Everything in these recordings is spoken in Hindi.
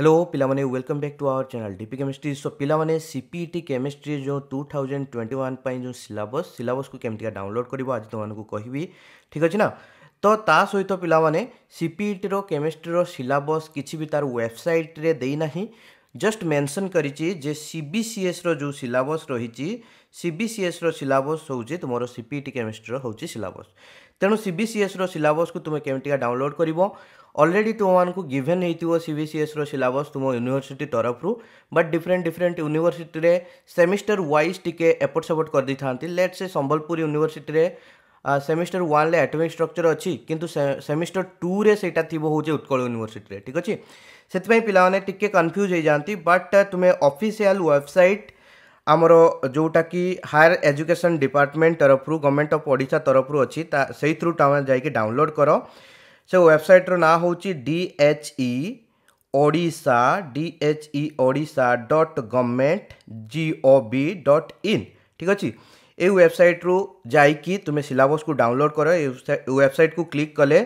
हेलो पिलावने welcome back to our channel DP chemistry so पिलावने सीपीईटी केमिस्ट्री जो 2021 ପାଇଁ जो सिलेबस सिलेबस को केमती डाउनलोड करबो आज तुमको कहबी ठीक अछि ना तो ता सहित पिलावने सीपीईटी e रो केमिस्ट्री रो सिलेबस किछि भी तार वेबसाइट रे देई नाही जस्ट मेंशन करिछि जे सीबीसीएस रो जो सिलेबस रहिछि सीबीसीएस रो सिलेबस होउछि तुमरो सीपीईटी केमिस्ट्री e रो होउछि सिलेबस तेणु सीबीसीएस रो सिलेबस को तुमे केमती डाउनलोड करबो ଅଲରେଡ଼ି ତୁମମାନଙ୍କୁ ଗିଭେନ୍ ହେଇଥିବ ସି ବି ସି ଏସ୍ର ସିଲାବସ୍ ତୁମ ୟୁନିଭର୍ସିଟି ତରଫରୁ ବଟ୍ ଡିଫରେଣ୍ଟ ଡିଫରେଣ୍ଟ ୟୁନିଭର୍ସିଟିରେ ସେମିଷ୍ଟର ୱାଇଜ୍ ଟିକେ ଏପଟ ସେପଟ କରିଦେଇଥାନ୍ତି ଲେଟ୍ ସେ ସମ୍ବଲପୁର ୟୁନିଭର୍ସିଟିରେ ସେମିଷ୍ଟର ୱାନ୍ରେ ଆଟୋମିକ୍ ଷ୍ଟ୍ରକ୍ଚର୍ ଅଛି କିନ୍ତୁ ସେମିଷ୍ଟର ଟୁରେ ସେଇଟା ଥିବ ହେଉଛି ଉତ୍କଳ ୟୁନିଭର୍ସିଟିରେ ଠିକ୍ ଅଛି ସେଥିପାଇଁ ପିଲାମାନେ ଟିକେ କନଫ୍ୟୁଜ୍ ହେଇଯାଆନ୍ତି ବଟ୍ ତୁମେ ଅଫିସିଆଲ୍ ୱେବସାଇଟ୍ ଆମର ଯେଉଁଟାକି ହାୟର ଏଜୁକେସନ୍ ଡିପାର୍ଟମେଣ୍ଟ ତରଫରୁ ଗଭର୍ଣ୍ଣମେଣ୍ଟ ଅଫ୍ ଓଡ଼ିଶା ତରଫରୁ ଅଛି ତା ସେଇଥିରୁ ତୁମେ ଯାଇକି ଡାଉନଲୋଡ଼୍ କର ସେ ୱେବସାଇଟ୍ର ନାଁ ହେଉଛି D H E Odisha D H E Odisha dot government G O V dot in ଠିକ୍ ଅଛି ଏଇ ୱେବସାଇଟ୍ରୁ ଯାଇକି ତୁମେ ସିଲାବସ୍କୁ ଡାଉନଲୋଡ଼୍ କର ଏଇ ୱେବସାଇଟ୍କୁ କ୍ଲିକ୍ କଲେ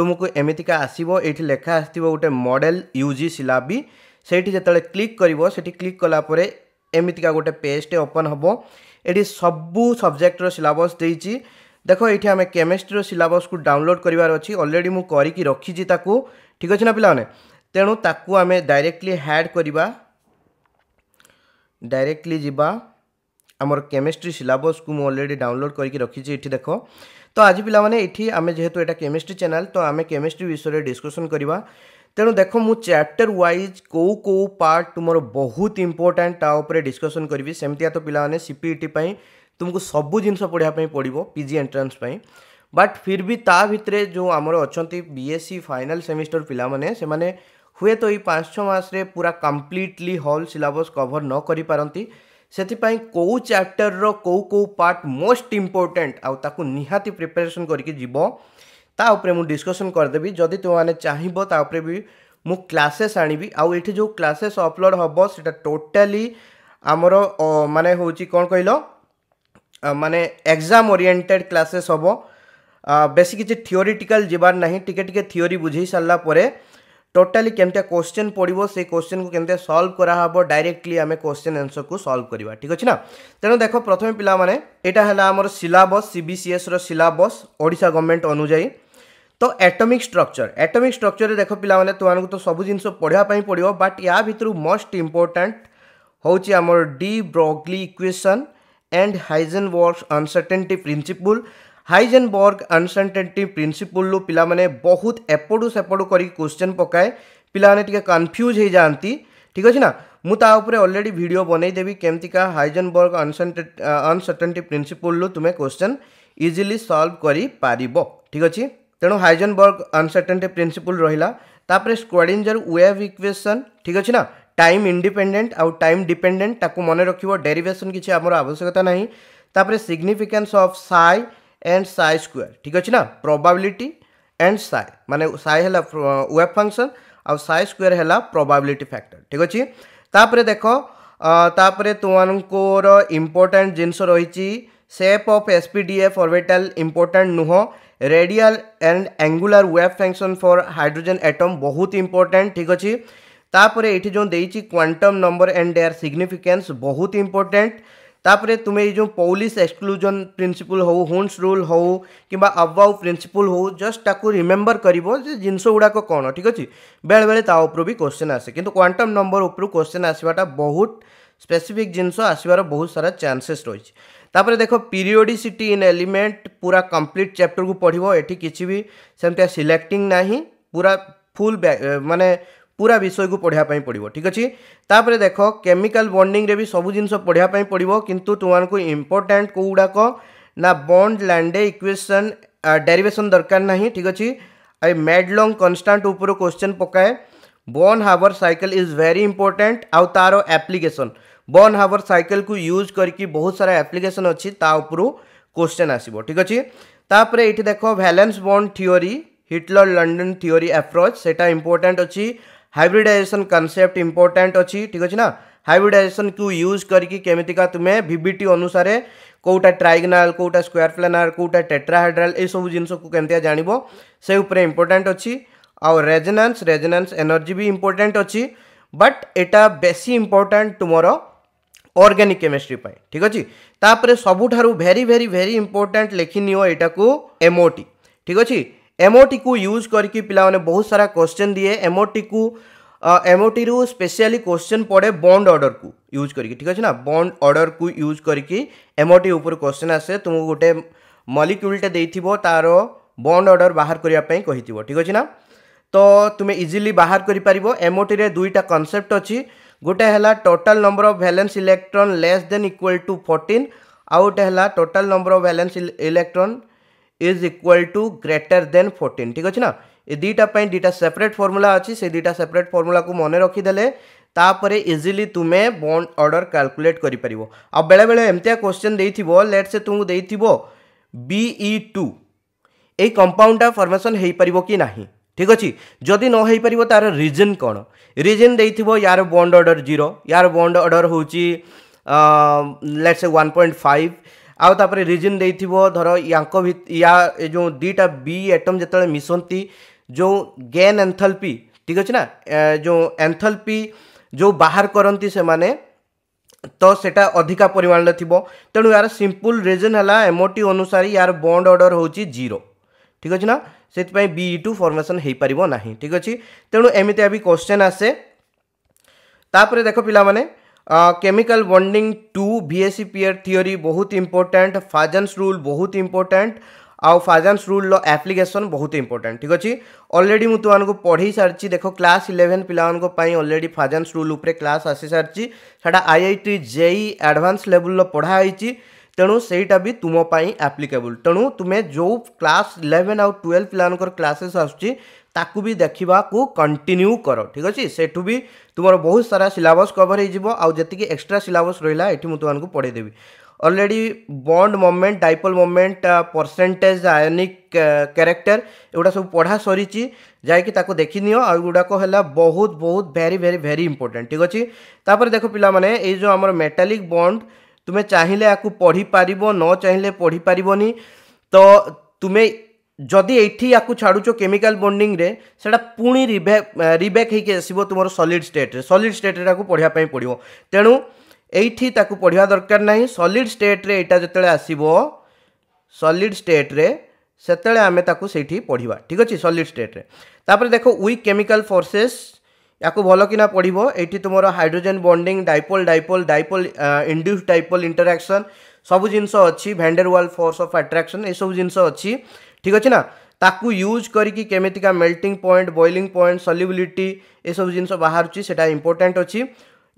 ତୁମକୁ ଏମିତିକା ଆସିବ ଏଇଠି ଲେଖା ଆସିଥିବ ଗୋଟେ ମଡ଼େଲ ୟୁ ଜି ସିଲାବି ସେଇଠି ଯେତେବେଳେ କ୍ଲିକ୍ କରିବ ସେଠି କ୍ଲିକ୍ କଲା ପରେ ଏମିତିକା ଗୋଟେ ପେଜ୍ଟେ ଓପନ୍ ହେବ ଏଠି ସବୁ ସବଜେକ୍ଟର ସିଲାବସ୍ ଦେଇଛି দেখ এইটি আমি কেমিস্ট্রির সিলাবসকে ডাউনলোড করবার অছি অলরেডি মু করিকি রখিছি তাকু ঠিক আছে না পিলামানে তেণু তাকু আমি ডাইরেক্টলি হ্যাড করিবা ডাইরেক্টলি যা আমার কেমিস্ট্রি সিলাবসকে মু অলরেডি ডাউনলোড করিকি রখিছি এটি দেখ তো আজ পিলামানে এটি আমি যেহেতু এটা কেমিস্ট্রি চ্যানেল তো আমি কেমিস্ট্রি বিষয়ে ডিসকসন করিবা তেণু দেখ মু চ্যাপ্টর ওয়াইজ কেউ কেউ পার্ট তুমর বহুত ইম্পর্টাট তা উপরে ডিসকসন করবি সেমিয়া তো পিলামানে সিপিইটি পাই तुमको सबू जिन पढ़ापी पड़ो पिजि एंट्रांस बट फिर भी ता भितर जो आमर अच्छा बीएससी फाइनाल सेमिस्टर e पिलाने से मैंने हुए तो ये पाँच पूरा कम्प्लीटली हल सिलेबस कभर न करें से कौ चैप्टर रो कौ कौ पार्ट मोस्ट इम्पोर्टाट आउ निहाती प्रिपेरेसन करके जीव जदि तुमने चाहिए ता भी मुझ क्लासेस आनी आउ ये जो क्लासेस अपलोड हम सीटा टोटाली आमर मानने कौन कहल মানে এক্সাম ওরিয়েন্টেড ক্লাসেস হব বেশি কিছু থিওরিটিকাল যাবার না টিকে টিকে থিওরি বুঝাই সারা পরে টোটালি কেমতি কোশ্চেন পড়ব সেই কোশ্চেন কু কেমতি সলভ করা হব ডাইরেক্টলি আমি কোশ্চেন আনসর কু সলভ করা ঠিক আছে না তেমন দেখ প্রথমে পিলা মানে এটা হল আমার সিলাবস সিবিসিএস র সিলাবস ওড়িশা গভর্নমেন্ট অনুযায়ী তো এটমিক স্ট্রকচর এটমিক স্ট্রকচরে দেখ পিলা মানে তোমাকে তো সবু জিনিস পড়া পড়ব বাট ইয়া ভিতর মোস্ট ইম্পর্টাট হচ্ছে আমার de Broglie equation and Heisenberg's uncertainty principle Heisenberg uncertainty ପ୍ରିନ୍ସିପୁଲ୍ରୁ ପିଲାମାନେ ବହୁତ ଏପଟୁ ସେପଟୁ କରିକି କ୍ୱେଶ୍ଚନ୍ ପକାଏ ପିଲାମାନେ ଟିକେ କନଫ୍ୟୁଜ୍ ହେଇଯାଆନ୍ତି ଠିକ୍ ଅଛି ନା ମୁଁ ତା ଉପରେ ଅଲରେଡ଼ି ଭିଡ଼ିଓ ବନେଇଦେବି କେମିତିକା ହାଇଜେନବର୍ଗ ଅନସର୍ଟେଣ୍ଟି ପ୍ରିନ୍ସିପୁଲ୍ରୁ ତୁମେ କ୍ୱେଶ୍ଚନ୍ ଇଜିଲି ସଲ୍ଭ କରିପାରିବ ଠିକ୍ ଅଛି ତେଣୁ ହାଇଜେନବର୍ଗ ଅନସର୍ଟେଣ୍ଟି ପ୍ରିନ୍ସିପୁଲ୍ ରହିଲା ତାପରେ ସ୍କ୍ୱାଡ଼ିଞ୍ଜର ୱେଭ୍ ଇକ୍ୱେସନ୍ ଠିକ୍ ଅଛି ନା टाइम इंडिपेडेन्ट आउ टाइम डिपेडेन्ट ताकू मन रख डेरीभेसन किसी आम आवश्यकता ना significance of psi and psi square ठीक अच्छे ना प्रोबाबिलिटी एंड साय माने साय है वेब फंक्शन आउ साय स्क्वयर है प्रोबाबिलिटी फैक्टर ठीक अच्छे तापर देख तापर तुमकोर इम्पोर्टाट जिनस रही shape of S P D F orbital important नुह radial and angular wave function for hydrogen atom बहुत इंपोर्टेंट ठीक अच्छे तापर ये जो the quantum number and their significance बहुत इंपोर्टेंट तापर तुम ये पौलीस एक्सक्लूजन प्रिंसिपल हो हुंस रूल हो कि अब प्रिंसिपल हो जस्ट ताको रिमेम्बर कर जिनस गुड़ाक कौन ठीक अच्छे बेले बेले भी क्वेश्चन आसे कि क्वांटम नंबर उपरू क्वेश्चन आसवाटा बहुत स्पेसीफिक जिनस आसवर बहुत सारा चान्सेस रही तापर देख पीरियडिसीटी इन एलिमेंट पूरा कंप्लीट चैप्टर को पढ़ ये कि सिलेक्टिंग ना पूरा फुल मानने पूरा विषय को पढ़ापी पड़ो ठीक अच्छे तापर देख केमिकाल बंडिंग भी सब जिन पढ़ापी पड़ो कितु तुमको इम्पोर्टाट कौ गुड़ाक ना बंड लैंडे इक्वेसन डेरिवेसन दरकार ना ठीक अच्छे आई मेडलंग कन्स्टाट उपर क्वेश्चन पकाए Born Haber cycle is very important आउ तार आप्लिकेसन बर्न हावर सैकेल को यूज करके बहुत सारा एप्लिकेसन अच्छी तापर क्वेश्चन आसो ठीक अच्छे तापर ये देख valence bond theory Heitler London theory approach सेटा इंपोर्टाट अच्छी हाइब्रिडाइजेसन कनसेप्ट इम्पोर्टाट अच्छी ठीक अच्छे ना हाइब्रिडाइजेसन को यूज करके तुम्हें भिबिटी अनुसार कौटा ट्राइगनाल कौटा स्क्वयर प्लानार कौटा टेट्राहाइड्राल यू जिनस कमी जानव से इम्पोर्टाट अच्छी आउ रेजोनांस रेजोनांस एनर्जी भी इंपोर्टाट अच्छी बट एटा बेसी इम्पोर्टाट तुमर अर्गानिक केमिस्ट्री ठीक अच्छे तापर सबुठ भेरी भेरी भेरी इंपोर्टाट लेखिनियो यटा को एमओटी ठीक अच्छी एमओटी को यूज करके पिलाने बहुत सारा क्वेश्चन दिए एमओटी को एमओटी रु स्पेशली क्वेश्चन पड़े बंड अर्डर को यूज करके ठीक अच्छे ना बंड अर्डर को यूज करके एमओटी उपर क्वेश्चन आसे तुमको गोटे मलिक्यूलटे दे तार बंड अर्डर बाहर करने ठीक अच्छे ना तो तुम्हें इजिली बाहर कर दुईटा कनसेप्ट अच्छी गोटे है total number of valence electron less than equal to fourteen आउ गोटे total number of valence electron is equal to greater than fourteen ठीक अच्छे ना ये दुईटा दुटा सेपरेट फर्मूला अच्छी से दुटा सेपरेट फर्मूला को मन रखिदेले तापर इजिली तुम्हें बंड अर्डर काल्कुलेट कर बेले बेले एमती क्वेश्चन दे लेट से तुमको दे बीई टू এই কম্পাউন্ডটা ফর্মেসন হয়েপারিব কি না ঠিক অছি যদি ন হয়েপারিব তার রিজন কোণ রিজন দেইথিব यार बंड अर्डर জিরো ইয়ার বন্ড অর্ডর হচ্ছে লেটস ওয়ান পয়েন্ট ফাইভ आउ तापर रिजन देइथिबो धर या जो दीटा बी एटम जो मिसंती जो गेन एंथैल्पी ठीक अछि ना जो एंथैल्पी जो बाहर करती से माने तो सेटा अधिका परिमाण थिबो तेनु यार सिंपल रीजन हला एमओटी अनुसार यार बंड अर्डर होची 0 ठीक अच्छे ना से पई बी2 फॉर्मेशन हे परिबो ठीक अछि तेणु एमती क्वेश्चन आसे तापर देख पाने chemical bonding too VSEPR theory बहुत इंपोर्टेंट फाजन्स रूल बहुत इंपोर्टेंट आउ फाजन्स रूल रो एप्लीकेशन बहुत इंपोर्टेंट ठीक अच्छे अलरेडी मुझे तुमको पढ़ी सारी देख क्लास इलेवेन पाई अलरेडी फाजन्स रूल उपर क्लास आसी सारी e आई आईआईटी जेई एडवांस लेवल पढ़ाई तेणु से तुम्हें आप्लिकेबुल तेणु तुम्हें जो क्लास इलेवेन आउ ट्वेल्व କ୍ଲାସ୍ क्लासेस आस ତାକୁ ବି ଦେଖିବାକୁ କଣ୍ଟିନ୍ୟୁ କର ଠିକ୍ ଅଛି ସେଠୁ ବି ତୁମର ବହୁତ ସାରା ସିଲାବସ୍ କଭର୍ ହେଇଯିବ ଆଉ ଯେତିକି ଏକ୍ସଟ୍ରା ସିଲାବସ୍ ରହିଲା ଏଠି ମୁଁ ତୁମମାନଙ୍କୁ ପଢ଼େଇଦେବି already bond moment dipole moment percentage ionic character ଏଗୁଡ଼ା ସବୁ ପଢ଼ା ସରିଛି ଯାଇକି ତାକୁ ଦେଖିନିଅ ଆଉ ଏଗୁଡ଼ାକ ହେଲା ବହୁତ ବହୁତ ଭେରି ଭେରି ଭେରି ଇମ୍ପୋର୍ଟାଣ୍ଟ ଠିକ୍ ଅଛି ତାପରେ ଦେଖ ପିଲାମାନେ ଏଇ ଯେଉଁ ଆମର ମେଟାଲିକ୍ ବଣ୍ଡ ତୁମେ ଚାହିଁଲେ ଆକୁ ପଢ଼ିପାରିବ ନ ଚାହିଁଲେ ପଢ଼ିପାରିବନି ତ ତୁମେ जदि ये या छाड़ुच केमिकाल बंडिंग रे सेटा पुणी रिभैक रिभैक हो तुम सलीड स्टेट सलीड स्टेट पढ़ापी पड़ो तेणु ये पढ़ा दरकार ना सलीड स्टेट यहाँ जिते आसब सलीड स्टेट से आम से पढ़वा ठीक अच्छे सलीड स्टेट्रेपर देख वीक केमिकाल फोर्सेस या भलकिना पढ़व ये तुम hydrogen bonding dipole dipole dipole induced dipole interaction सब जिन अच्छी भेंडेरवाल फोर्स अफ आट्राक्शन ये सब जिनस अच्छी ठीक अच्छे না use use melting point boiling point boiling point जिन बाहर से इम्पोर्टाट अच्छी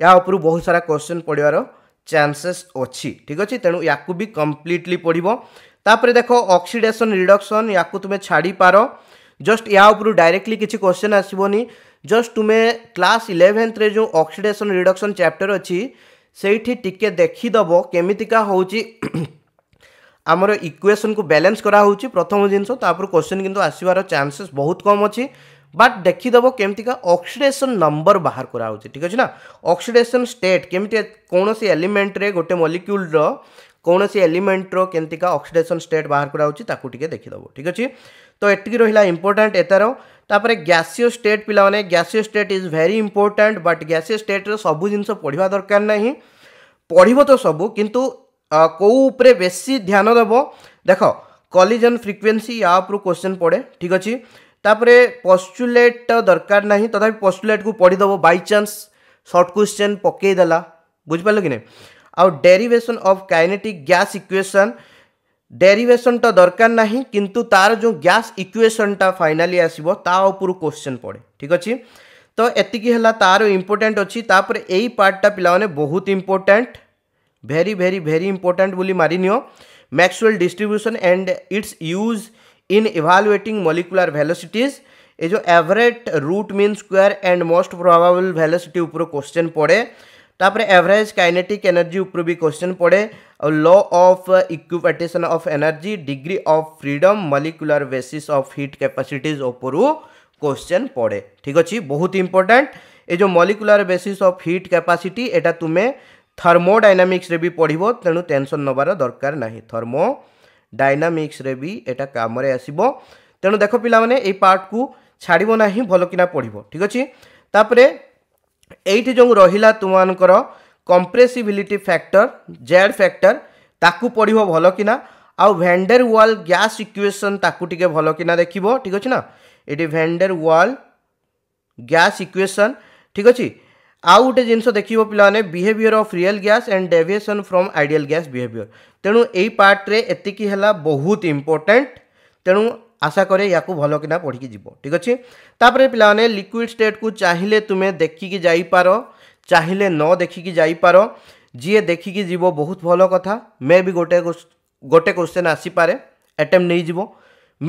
या उपरू बहुत सारा क्वेश्चन पढ़वर चान्सेस अच्छी ठीक अच्छे तेणु या भी कम्प्लीटली पढ़व तापर देख अक्सीडेसन रिडक्शन या तुम्हें छाड़ी पार जस्ट या उपरू डायरेक्टली किसी क्वेश्चन आसबनी जस्ट तुम्हें क्लास इलेवेन्थ जो अक्सीडेसन रिडक्शन चैप्टर अच्छी से देखीदब केमिका हूँ ଆମର ଇକ୍ୱେସନ୍କୁ ବ୍ୟାଲେନ୍ସ କରାହେଉଛି ପ୍ରଥମ ଜିନିଷ ତାପରେ କ୍ୱେଶ୍ଚିନ୍ କିନ୍ତୁ ଆସିବାର ଚାନ୍ସେସ୍ ବହୁତ କମ୍ ଅଛି ବାଟ୍ ଦେଖିଦେବ କେମିତିକା ଅକ୍ସିଡେସନ୍ ନମ୍ବର ବାହାର କରାହେଉଛି ଠିକ୍ ଅଛି ନା ଅକ୍ସିଡେସନ୍ ଷ୍ଟେଟ୍ କେମିତି କୌଣସି ଏଲିମେଣ୍ଟରେ ଗୋଟେ ମଲିକ୍ୟୁଲ୍ର କୌଣସି ଏଲିମେଣ୍ଟର କେମିତିକା ଅକ୍ସିଡେସନ୍ ଷ୍ଟେଟ୍ ବାହାର କରାହେଉଛି ତାକୁ ଟିକେ ଦେଖିଦେବ ଠିକ୍ ଅଛି ତ ଏତିକି ରହିଲା ଇମ୍ପୋର୍ଟାଣ୍ଟ ଏତାର ତାପରେ ଗ୍ୟାସିଓ ଷ୍ଟେଟ୍ ପିଲାମାନେ gaseous state is very important but gaseous ଷ୍ଟେଟ୍ର ସବୁ ଜିନିଷ ପଢ଼ିବା ଦରକାର ନାହିଁ ପଢ଼ିବ ତ ସବୁ କିନ୍ତୁ କେଉଁ ଉପରେ ବେଶୀ ଧ୍ୟାନ ଦେବ ଦେଖ କଲିଜନ୍ ଫ୍ରିକ୍ୱେନ୍ସି ୟା ଉପରୁ କ୍ୱେଶ୍ଚନ୍ ପଡ଼େ ଠିକ୍ ଅଛି ତାପରେ ପସ୍ଚୁଲେଟ୍ ଦରକାର ନାହିଁ ତଥାପି ପସ୍ଚୁଲେଟ୍କୁ ପଢ଼ିଦେବ ବାଇଚାନ୍ସ ସର୍ଟ କ୍ୱେଶ୍ଚନ୍ ପକାଇଦେଲା ବୁଝିପାରିଲ କି ନାହିଁ ଆଉ derivation of kinetic gas equation ଡେରିଭେସନ୍ଟା ଦରକାର ନାହିଁ କିନ୍ତୁ ତା'ର ଯେଉଁ ଗ୍ୟାସ୍ ଇକ୍ୱେସନ୍ଟା ଫାଇନାଲି ଆସିବ ତା ଉପରୁ କ୍ୱେଶ୍ଚନ୍ ପଡ଼େ ଠିକ୍ ଅଛି ତ ଏତିକି ହେଲା ତା'ର ଇମ୍ପୋର୍ଟାଣ୍ଟ ଅଛି ତାପରେ ଏଇ ପାର୍ଟଟା ପିଲାମାନେ ବହୁତ ଇମ୍ପୋର୍ଟାଣ୍ଟ भेरी भेरी भेरी important बोली मारिनियो Maxwell distribution and its use in evaluating molecular velocities ये जो average root mean square and most probable velocity question पड़े तापर एवरेज कैनेटिक एनर्जी उपर भी क्वेश्चन पड़े और law of equipartition of energy degree of freedom molecular basis of heat capacities ऊपर क्वेश्चन पड़े ठीक अच्छे बहुत इंपोर्टाट ये जो molecular basis of heat capacity एटा तुम्हें ଥର୍ମୋଡାଇନାମିକ୍ସରେ ବି ପଢ଼ିବ ତେଣୁ ଟେନସନ୍ ନେବାର ଦରକାର ନାହିଁ ଥର୍ମୋ ଡାଇନାମିକ୍ସରେ ବି ଏଇଟା କାମରେ ଆସିବ ତେଣୁ ଦେଖ ପିଲାମାନେ ଏଇ ପାର୍ଟକୁ ଛାଡ଼ିବ ନାହିଁ ଭଲକିନା ପଢ଼ିବ ଠିକ୍ ଅଛି ତାପରେ ଏଇଠି ଯେଉଁ ରହିଲା ତୁମମାନଙ୍କର କମ୍ପ୍ରେସିବିଲିଟି ଫ୍ୟାକ୍ଟର ଜେଡ୍ ଫ୍ୟାକ୍ଟର ତାକୁ ପଢ଼ିବ ଭଲକିନା ଆଉ ଭେଣ୍ଡେର ୱାଲ୍ ଗ୍ୟାସ୍ ଇକ୍ୟୁଏସନ୍ ତାକୁ ଟିକେ ଭଲକିନା ଦେଖିବ ଠିକ୍ ଅଛି ନା ଏଠି ଭେଣ୍ଡେର ୱାଲ୍ ଗ୍ୟାସ୍ ଇକ୍ୟୁଏସନ୍ ଠିକ୍ ଅଛି आउ गोटे जिन देखिए पे behaviour of real gas and deviation from ideal gas behaviour तेणु यही पार्ट्रे एक है बहुत इम्पोर्टाट तेणु आशा कैर या भल भलकिना पढ़ी जी ठीक अच्छे तापर पे लिक्विड स्टेट कु चाहिए तुम्हें देखिकी जापार चाहिए न देखिकी जापार जीए देखिकी जीव बहुत भल कथा मे भी गोटे गोटे क्वेश्चन आसपा एटेम नहींजी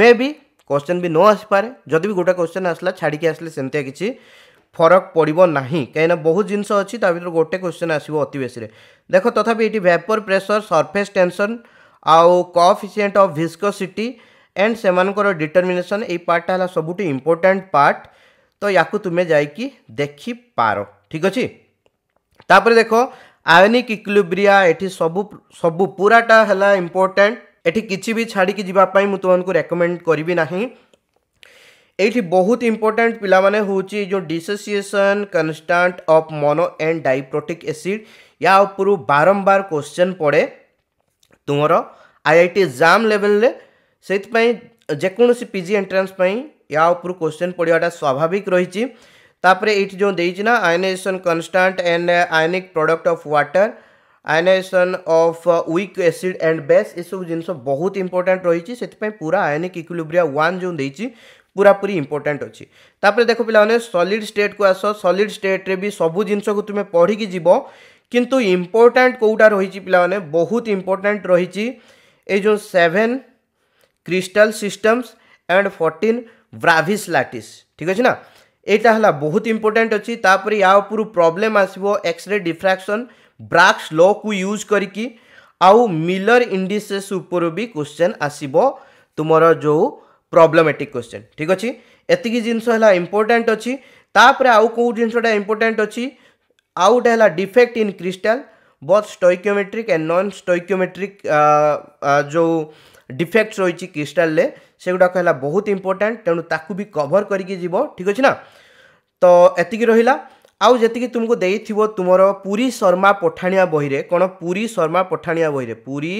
मे भी क्वेश्चन भी न आसपा जदि भी गोटे क्वेश्चन आसला छाड़ी आसे से किसी फरक পড়ব ना कहीं बहुत जिनस अच्छी তা ভিতর গোটে কোশ্চেন আসবে অতি বেশি দেখ তথাপি এটি ভ্যাপর প্রেসর সরফেস টেনশন আউ কফিসিয়েন্ট অফ एंड से डिटरमिनेसन ये पार्टा है सब इम्पोर्टाट पार्ट तो या तुम्हें जा पार ठीक अच्छे तापर देख आयोनिक इक्लुब्रिया ये सब सब पूराटा है इम्पोर्टाट ये कि भी छाड़ी जावाई मुझे तुमको रेकमेंड करी ना ये बहुत इंपोर्टाट पाने जो dissociation constant of mono and diprotic acid या उपरू बारंबार क्वेश्चन पड़े तुम I I T exam level से जेकोसी पिजी एंट्रान्स या उपर क्वेश्चन पढ़वाटा स्वाभाविक रही तापर ये जो देना ionisation constant and ionic product of water ionisation of weak acid and base ये सब जिन बहुत इंपोर्टाट रही पूरा आयनिक इक्लोब्रिया वन जो পুরাপুরি ইম্পর্টাট অছি তাপরে দেখ পিলামানে সলিড স্টেট কু আস সলিড স্টেট্রে বি সবু জিনিসকে তুমি পড়িকি যাব কিন্তু ইম্পর্টাট কোটা রয়েছে পিলামানে বহুত ইম্পর্টাট রয়েছে এই যে seven crystal systems and fourteen Bravais lattice ठीक अच्छे ना यहाँ है बहुत इंपोर्टाट अच्छी तापर या उपर प्रोब्लेम आसो एक्सरे डिफ्राक्शन ब्राक्स ल को यूज करके आउ मिलर इंडिसेस उपर भी क्वेश्चन आसब तुमर जो ପ୍ରବ୍ଲେମେଟିକ୍ କ୍ୱେଶ୍ଚନ୍ ଠିକ୍ ଅଛି ଏତିକି ଜିନିଷ ହେଲା ଇମ୍ପୋର୍ଟାଣ୍ଟ ଅଛି ତାପରେ ଆଉ କେଉଁ ଜିନିଷଟା ଇମ୍ପୋର୍ଟାଣ୍ଟ ଅଛି ଆଉ ଗୋଟେ ହେଲା defect in crystal both stoichiometric and non stoichiometric ଯେଉଁ ଡିଫେକ୍ଟସ୍ ରହିଛି କ୍ରିଷ୍ଟାଲ୍ରେ ସେଗୁଡ଼ାକ ହେଲା ବହୁତ ଇମ୍ପୋର୍ଟାଣ୍ଟ ତେଣୁ ତାକୁ ବି କଭର୍ କରିକି ଯିବ ଠିକ୍ ଅଛି ନା ତ ଏତିକି ରହିଲା ଆଉ ଯେତିକି ତୁମକୁ ଦେଇଥିବ ତୁମର ପୁରୀ ଶର୍ମା ପଠାଣିଆ ବହିରେ କ'ଣ ପୁରୀ ଶର୍ମା ପଠାଣିଆ ବହିରେ Puri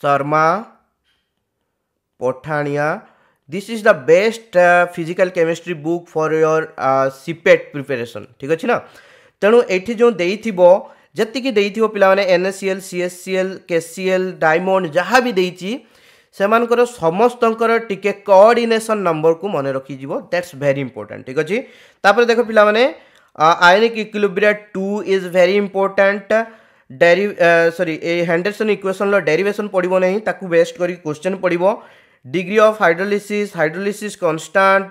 Sharma Pothania. This is the best uh, physical chemistry book for your uh, CPET preparation. ठीक अछि ना तेणु एठी जो देइथिबो जतिकि देइथिबो पिला माने NaCl CSCl KCl डायमंड जहाँ भी देइछि ସେମାନଙ୍କର ସମସ୍ତଙ୍କର ଟିକେ କୋଅର୍ଡିନେସନ୍ ନମ୍ବରକୁ ମନେ ରଖିଯିବ ଦ୍ୟାଟ୍ସ ଭେରି ଇମ୍ପୋର୍ଟାଣ୍ଟ ଠିକ୍ ଅଛି ତାପରେ ଦେଖ ପିଲାମାନେ ionic equilibria too is very important ଡେରି ସରି ଏ ହ୍ୟାଣ୍ଡେରସନ୍ ଇକ୍ୱେସନ୍ର ଡେରିଭେସନ୍ ପଡ଼ିବ ନାହିଁ ତାକୁ ବେଷ୍ଟ କରି କ୍ୱେଶ୍ଚନ୍ ପଡ଼ିବ degree of hydrolysis hydrolysis constant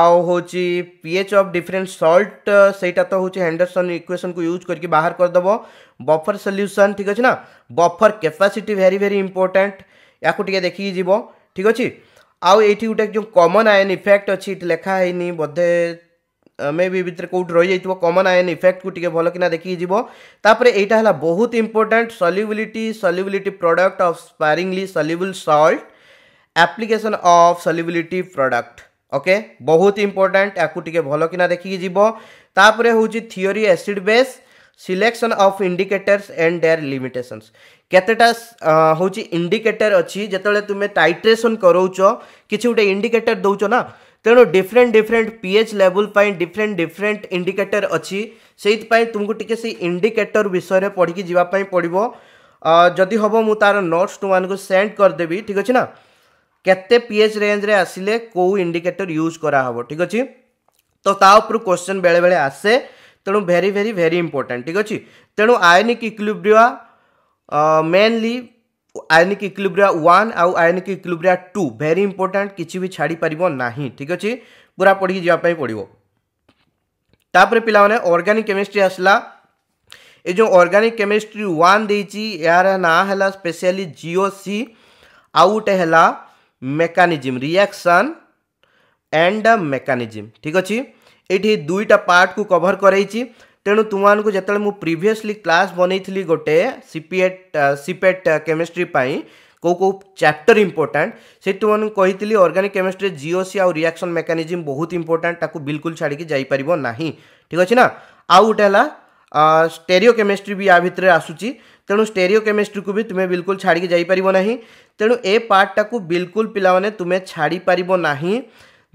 আও হচ্ছে পিএচ অফ ডিফরেন্ট সল্ট সেইটা তো হচ্ছে হ্যান্ডরসন ইকুয়েশন কু ইউজ করি বাহার করেদেব বফর সল্যুসন ঠিক আছে না buffer capacity very very important ইয়াকু টিকে দেখিকি যাব ঠিক আছে আউ এইটি গোটে যে কমন আয়ন ইফেক্ট অছি এটি লেখা হয়নি বোধে মে বি ভিতরে কোটি রয়ে যাই কমন আয়ন ইফেক্ট কু টিকে ভালো কিনা দেখিকি যাব তাপরে এইটা হল বহুত important solubility solubility product of sparingly soluble salt application of solubility product okay बहुत इंपोर्टाट या किना देखिकी जीपर हूँ theory acid base selection of indicators and their limitations केतेटा हूँ इंडिकेटर अच्छी जिते तुम्हें टाइट्रेसन करोच कि गोटे इंडिकेटर दौच ना तेणु डिफरेन्ट डिफरेन्ट पीएच लेवल पर डिफरेन्ट डिफरेन्ट इंडिकेटर अच्छी से तुमको टी से इंडिकेटर विषय पढ़ी जावाई पड़ो जदि हम मु तार नोट्स तुमको सेंड करदेवी ठीक अच्छे ना केते पीएच रेंज रे आसिले को इंडिकेटर यूज करा हबो ठीक अछि तो तापर क्वेश्चन बेले बेले आसे तेणु भेरी भेरी भेरी इंपोर्टेंट ठीक अछि तेणु ionic equilibria mainly ionic equilibria 1 आउ आयनिक इक्विलिब्रिया 2 भेरी इंपोर्टेंट किछि भी छाडी परबो नाही ठीक अछि पूरा पढ़ी जाय पई पड़िबो तापर पिला माने ऑर्गेनिक केमिस्ट्री आसला ए जो ऑर्गेनिक केमिस्ट्री 1 देछि यार ना हला स्पेशली जीओसी आउट हला मेकानिजम रिएक्शन एंड मेकानिजम ठीक अच्छे ये दुईटा पार्ट को कभर कर तेणु तुमको जिते मुझे प्रिभसली क्लास बनई गोटे सीपीएट सीपेट केमिस्ट्री कौ कौ चैप्टर इंपोर्टाट से तुमको कही अर्गानिक केमिस्ट्री जीओसी आउ रिएक्शन मेकानिजम बहुत इंपोर्टाट बिल्कुल छाड़ी जापर ना ठीक अच्छे ना आउ गोटे स्टेरियो केमिस्ट्री भी या भितर आसूँ ତେଣୁ ଷ୍ଟେରିଓ କେମିଷ୍ଟ୍ରିକୁ ବି ତୁମେ ବିଲକୁଲ ଛାଡ଼ିକି ଯାଇପାରିବ तेणु ए पार्टा को बिल्कुल ପିଲାମାନେ ତୁମେ छाड़ पारना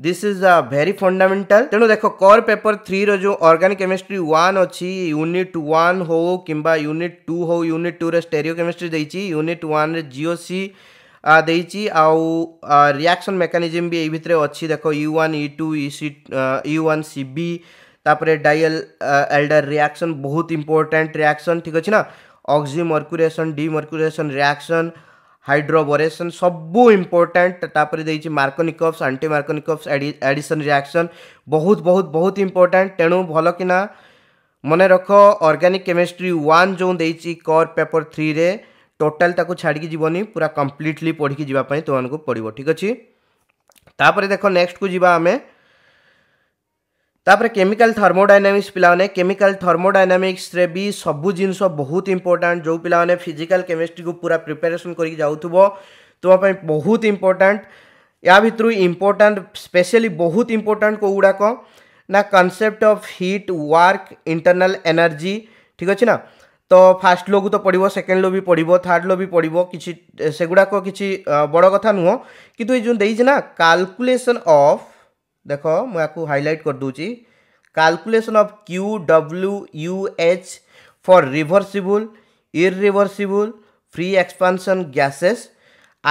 this is a very fundamental तेणु देख कर पेपर थ्री रो अर्गानिक केमिस्ट्री वन अच्छी यूनिट वन हो कि यूनिट टू हो यूनिट टू रे स्टेरियो केमिस्ट्री देची यूनिट वन जीओ सी देची आउ रिएक्शन मेकानिजम भी यही भितर अच्छी देख E one E two E one C B तापर डायल एल्डर रिएक्शन बहुत इंपोर्टाट रिएक्शन ठीक अच्छे ना ଅକ୍ସିମର୍କୁରେସନ୍ ଡିମର୍କୁରେସନ୍ ରିଆକ୍ସନ୍ ହାଇଡ୍ରୋବୋରେସନ୍ ସବୁ ଇମ୍ପୋର୍ଟାଣ୍ଟ ତାପରେ ଦେଇଛି Markovnikov's anti Markovnikov's addition reaction ବହୁତ ବହୁତ ବହୁତ ଇମ୍ପୋର୍ଟାଣ୍ଟ ତେଣୁ ଭଲ କିନା ମନେ ରଖ ଅର୍ଗାନିକ୍ କେମିଷ୍ଟ୍ରି ୱାନ୍ ଯେଉଁ ଦେଇଛି କର୍ ପେପର୍ ଥ୍ରୀରେ ଟୋଟାଲ୍ ତାକୁ ଛାଡ଼ିକି ଯିବନି ପୁରା କମ୍ପ୍ଲିଟଲି ପଢ଼ିକି ଯିବା ପାଇଁ ତୁମମାନଙ୍କୁ ପଡ଼ିବ ଠିକ୍ ଅଛି ତାପରେ ଦେଖ ନେକ୍ସଟକୁ ଯିବା ଆମେ ତାପରେ କେମିକାଲ ଥର୍ମୋଡାଇନାମିକ୍ସ ପିଲାମାନେ କେମିକାଲ ଥର୍ମୋଡାଇନାମିକ୍ସରେ ବି ସବୁ ଜିନିଷ ବହୁତ ଇମ୍ପୋର୍ଟାଣ୍ଟ ଯେଉଁ ପିଲାମାନେ ଫିଜିକାଲ କେମିଷ୍ଟ୍ରିକୁ ପୁରା ପ୍ରିପାରେସନ୍ କରିକି ଯାଉଥିବ ତୁମ ପାଇଁ ବହୁତ ଇମ୍ପୋର୍ଟାଣ୍ଟ ୟା ଭିତରୁ ଇମ୍ପୋର୍ଟାଣ୍ଟ ସ୍ପେଶିଆଲି ବହୁତ ଇମ୍ପୋର୍ଟାଣ୍ଟ କେଉଁ ଗୁଡ଼ାକ ନା concept of heat work internal energy ଠିକ୍ ଅଛି ନା ତ ଫାର୍ଷ୍ଟ ଲୋକୁ ତ ପଡ଼ିବ ସେକେଣ୍ଡ ଲୋ ବି ପଡ଼ିବ ଥାର୍ଡ଼ ଲୋ ବି ପଡ଼ିବ କିଛି ସେଗୁଡ଼ାକ କିଛି ବଡ଼ କଥା ନୁହଁ କିନ୍ତୁ ଏଇ ଯେଉଁ ଦେଇଛି ନା କାଲକୁଲେସନ୍ ଅଫ୍ देख मुझे हाइलाइट कर करदे calculation of Q W U H for reversible irreversible free expansion gases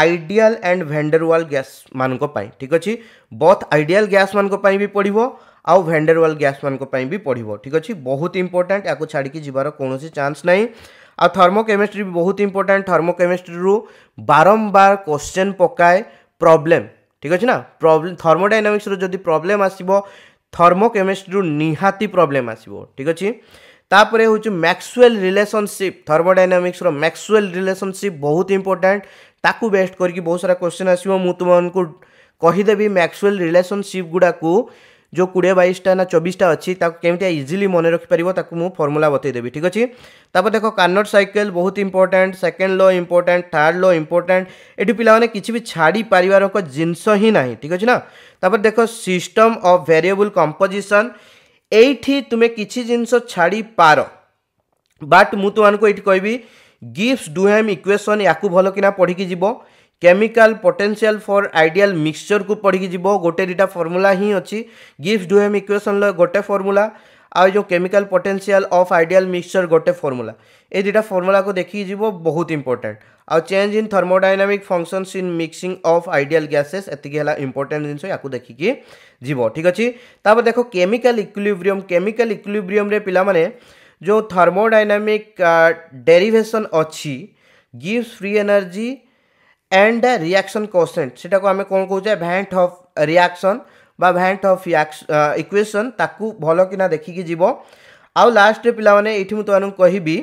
ideal and van der Waals gas मानक ठीक अच्छे बथ आइडियाल गैस मानक भी पड़ो आउ भेंडरवाल गैस मान भी पड़ो ठीक अच्छे बहुत इंपोर्टाट या छाड़ी जबार कौन चान्स ना आ थर्मोकेमिस्ट्री भी बहुत इंपोर्टाट थर्मोकेमिस्ट्री रू बारंबार क्वेश्चन पकाए प्रोब्लेम ঠিক আছে না প্রবলেম থর্মোডাইনামিক্সর যদি প্রবলেম আসব থর্মোকেমিস্ট্রি নিহাতি প্রবলেম আসব ঠিক আছে তাপরে হচ্ছে ম্যাক্সুয়েল রিলেশনশিপ থর্মোডাইনামিক্সর ম্যাক্সুয়েল রিলেশনশিপ বহুত ইম্পর্টাট তাকে বেস্ট করি বহুত সারা কোশ্চেন আসব মু তোমাকে কহিদেবি ম্যাক্সুয়েল রিলেশনশিপ গুড়া जो কোড়িয়ে বাইশটা না চবিশটা অছি তাকে কেমিটি ইজিলি মনে রাখিপার তাকে মু ফর্মুলা বতাইদেবি ঠিক আছে তারপর দেখো কার্নট সাইকেল বহুত important second law important third law important এটি পিলা মানে কিছু বি ছাড়ি পারিবার জিনিস হি না ঠিক আছে না তারপর দেখো সিস্টম অফ ভেরিয়েবল কম্পোজিশন এইটি তুমি কিছু জিনিস ছাড়ি পার বাট মু তোমাকে এটি কবি গিফ্টস ডুহেম ইকুয়েসন ইয়াকু ভালকিনা পড়িকি যাব chemical potential for ideal mixture को पढ़ी जीव गोटे दुटा फर्मूला हिं अच्छी गिफ्ट डुएम इक्वेसन गोटे फर्मूला आ जो chemical potential of ideal mixture गोटे फर्मूला ये दुटा फर्मूला को देखी जीव बहुत इंपोर्टाट आ change in thermodynamic functions in mixing of ideal gases एति है जिनस या देखिकी जीव ठीक अच्छे ताप देख केमिकल इक्विलिब्रियम केमिकाल इक्विलिब्रियम पे जो थर्मोडाइनामिक डेरीभेसन अच्छी gives free energy and reaction quotient সেটাকে আমি কোণ কৌছে ভ্যান্ট অফ রিয়াকশন বা ভ্যান্ট অফ ইকুয়েসন তাকে ভালকিনা দেখিকি যাব আউ লাস্টে পিলামানে এটি মু তোমাকে কহিবি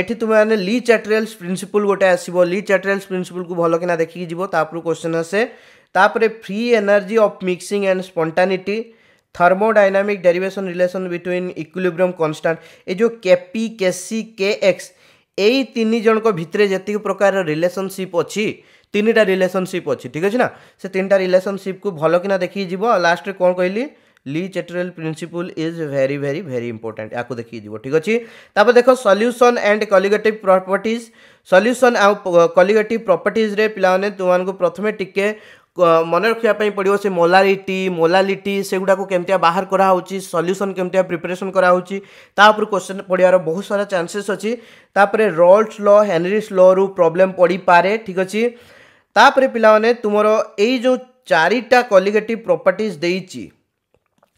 এটি তুমি লি চ্যাটেরিয়ালস প্রিন্সিপল গোটে আসব লি চ্যাটেরিয়ালস প্রিন্সিপল কু ভালকিনা দেখিকি যাব তাপরে কোশ্চেন আসে তাপরে free energy of mixing and spontaneity thermodynamic derivation relation between equilibrium constant ये जो के पी के सी के एक्स यही तीन जन भाई जीत प्रकार रिलेसनशिप अच्छी तीन टा रिलेसनशिप अच्छी ठीक अच्छे ना से तीन टा रिलेसनशिप को भल किना देखिए जी लास्ट कौन कहली Le Chatelier principle is very very very important या देखिए जी ठीक अच्छे तापर देख solution and colligative property solution आउ कलिगेट प्रपर्ट्रे पाने तुमको प्रथम टिके ମନେ ରଖିବା ପାଇଁ ପଡ଼ିବ ସେ ମୋଲାରିଟି ମୋଲାଲିଟି ସେଗୁଡ଼ାକୁ କେମିତିଆ ବାହାର କରାହେଉଛି ସଲ୍ୟୁସନ୍ କେମିତିଆ ପ୍ରିପାରେସନ୍ କରାହେଉଛି ତା ଉପରୁ କ୍ୱେଶ୍ଚନ୍ ପଡ଼ିବାର ବହୁତ ସାରା ଚାନ୍ସେସ୍ ଅଛି ତାପରେ ରଲ୍ସ ଲ ହେନରିସ୍ ଲରୁ ପ୍ରୋବ୍ଲେମ୍ ପଡ଼ିପାରେ ଠିକ୍ ଅଛି ତାପରେ ପିଲାମାନେ ତୁମର ଏଇ ଯେଉଁ ଚାରିଟା କଲିଗେଟିଭ୍ ପ୍ରପର୍ଟିଜ୍ ଦେଇଛି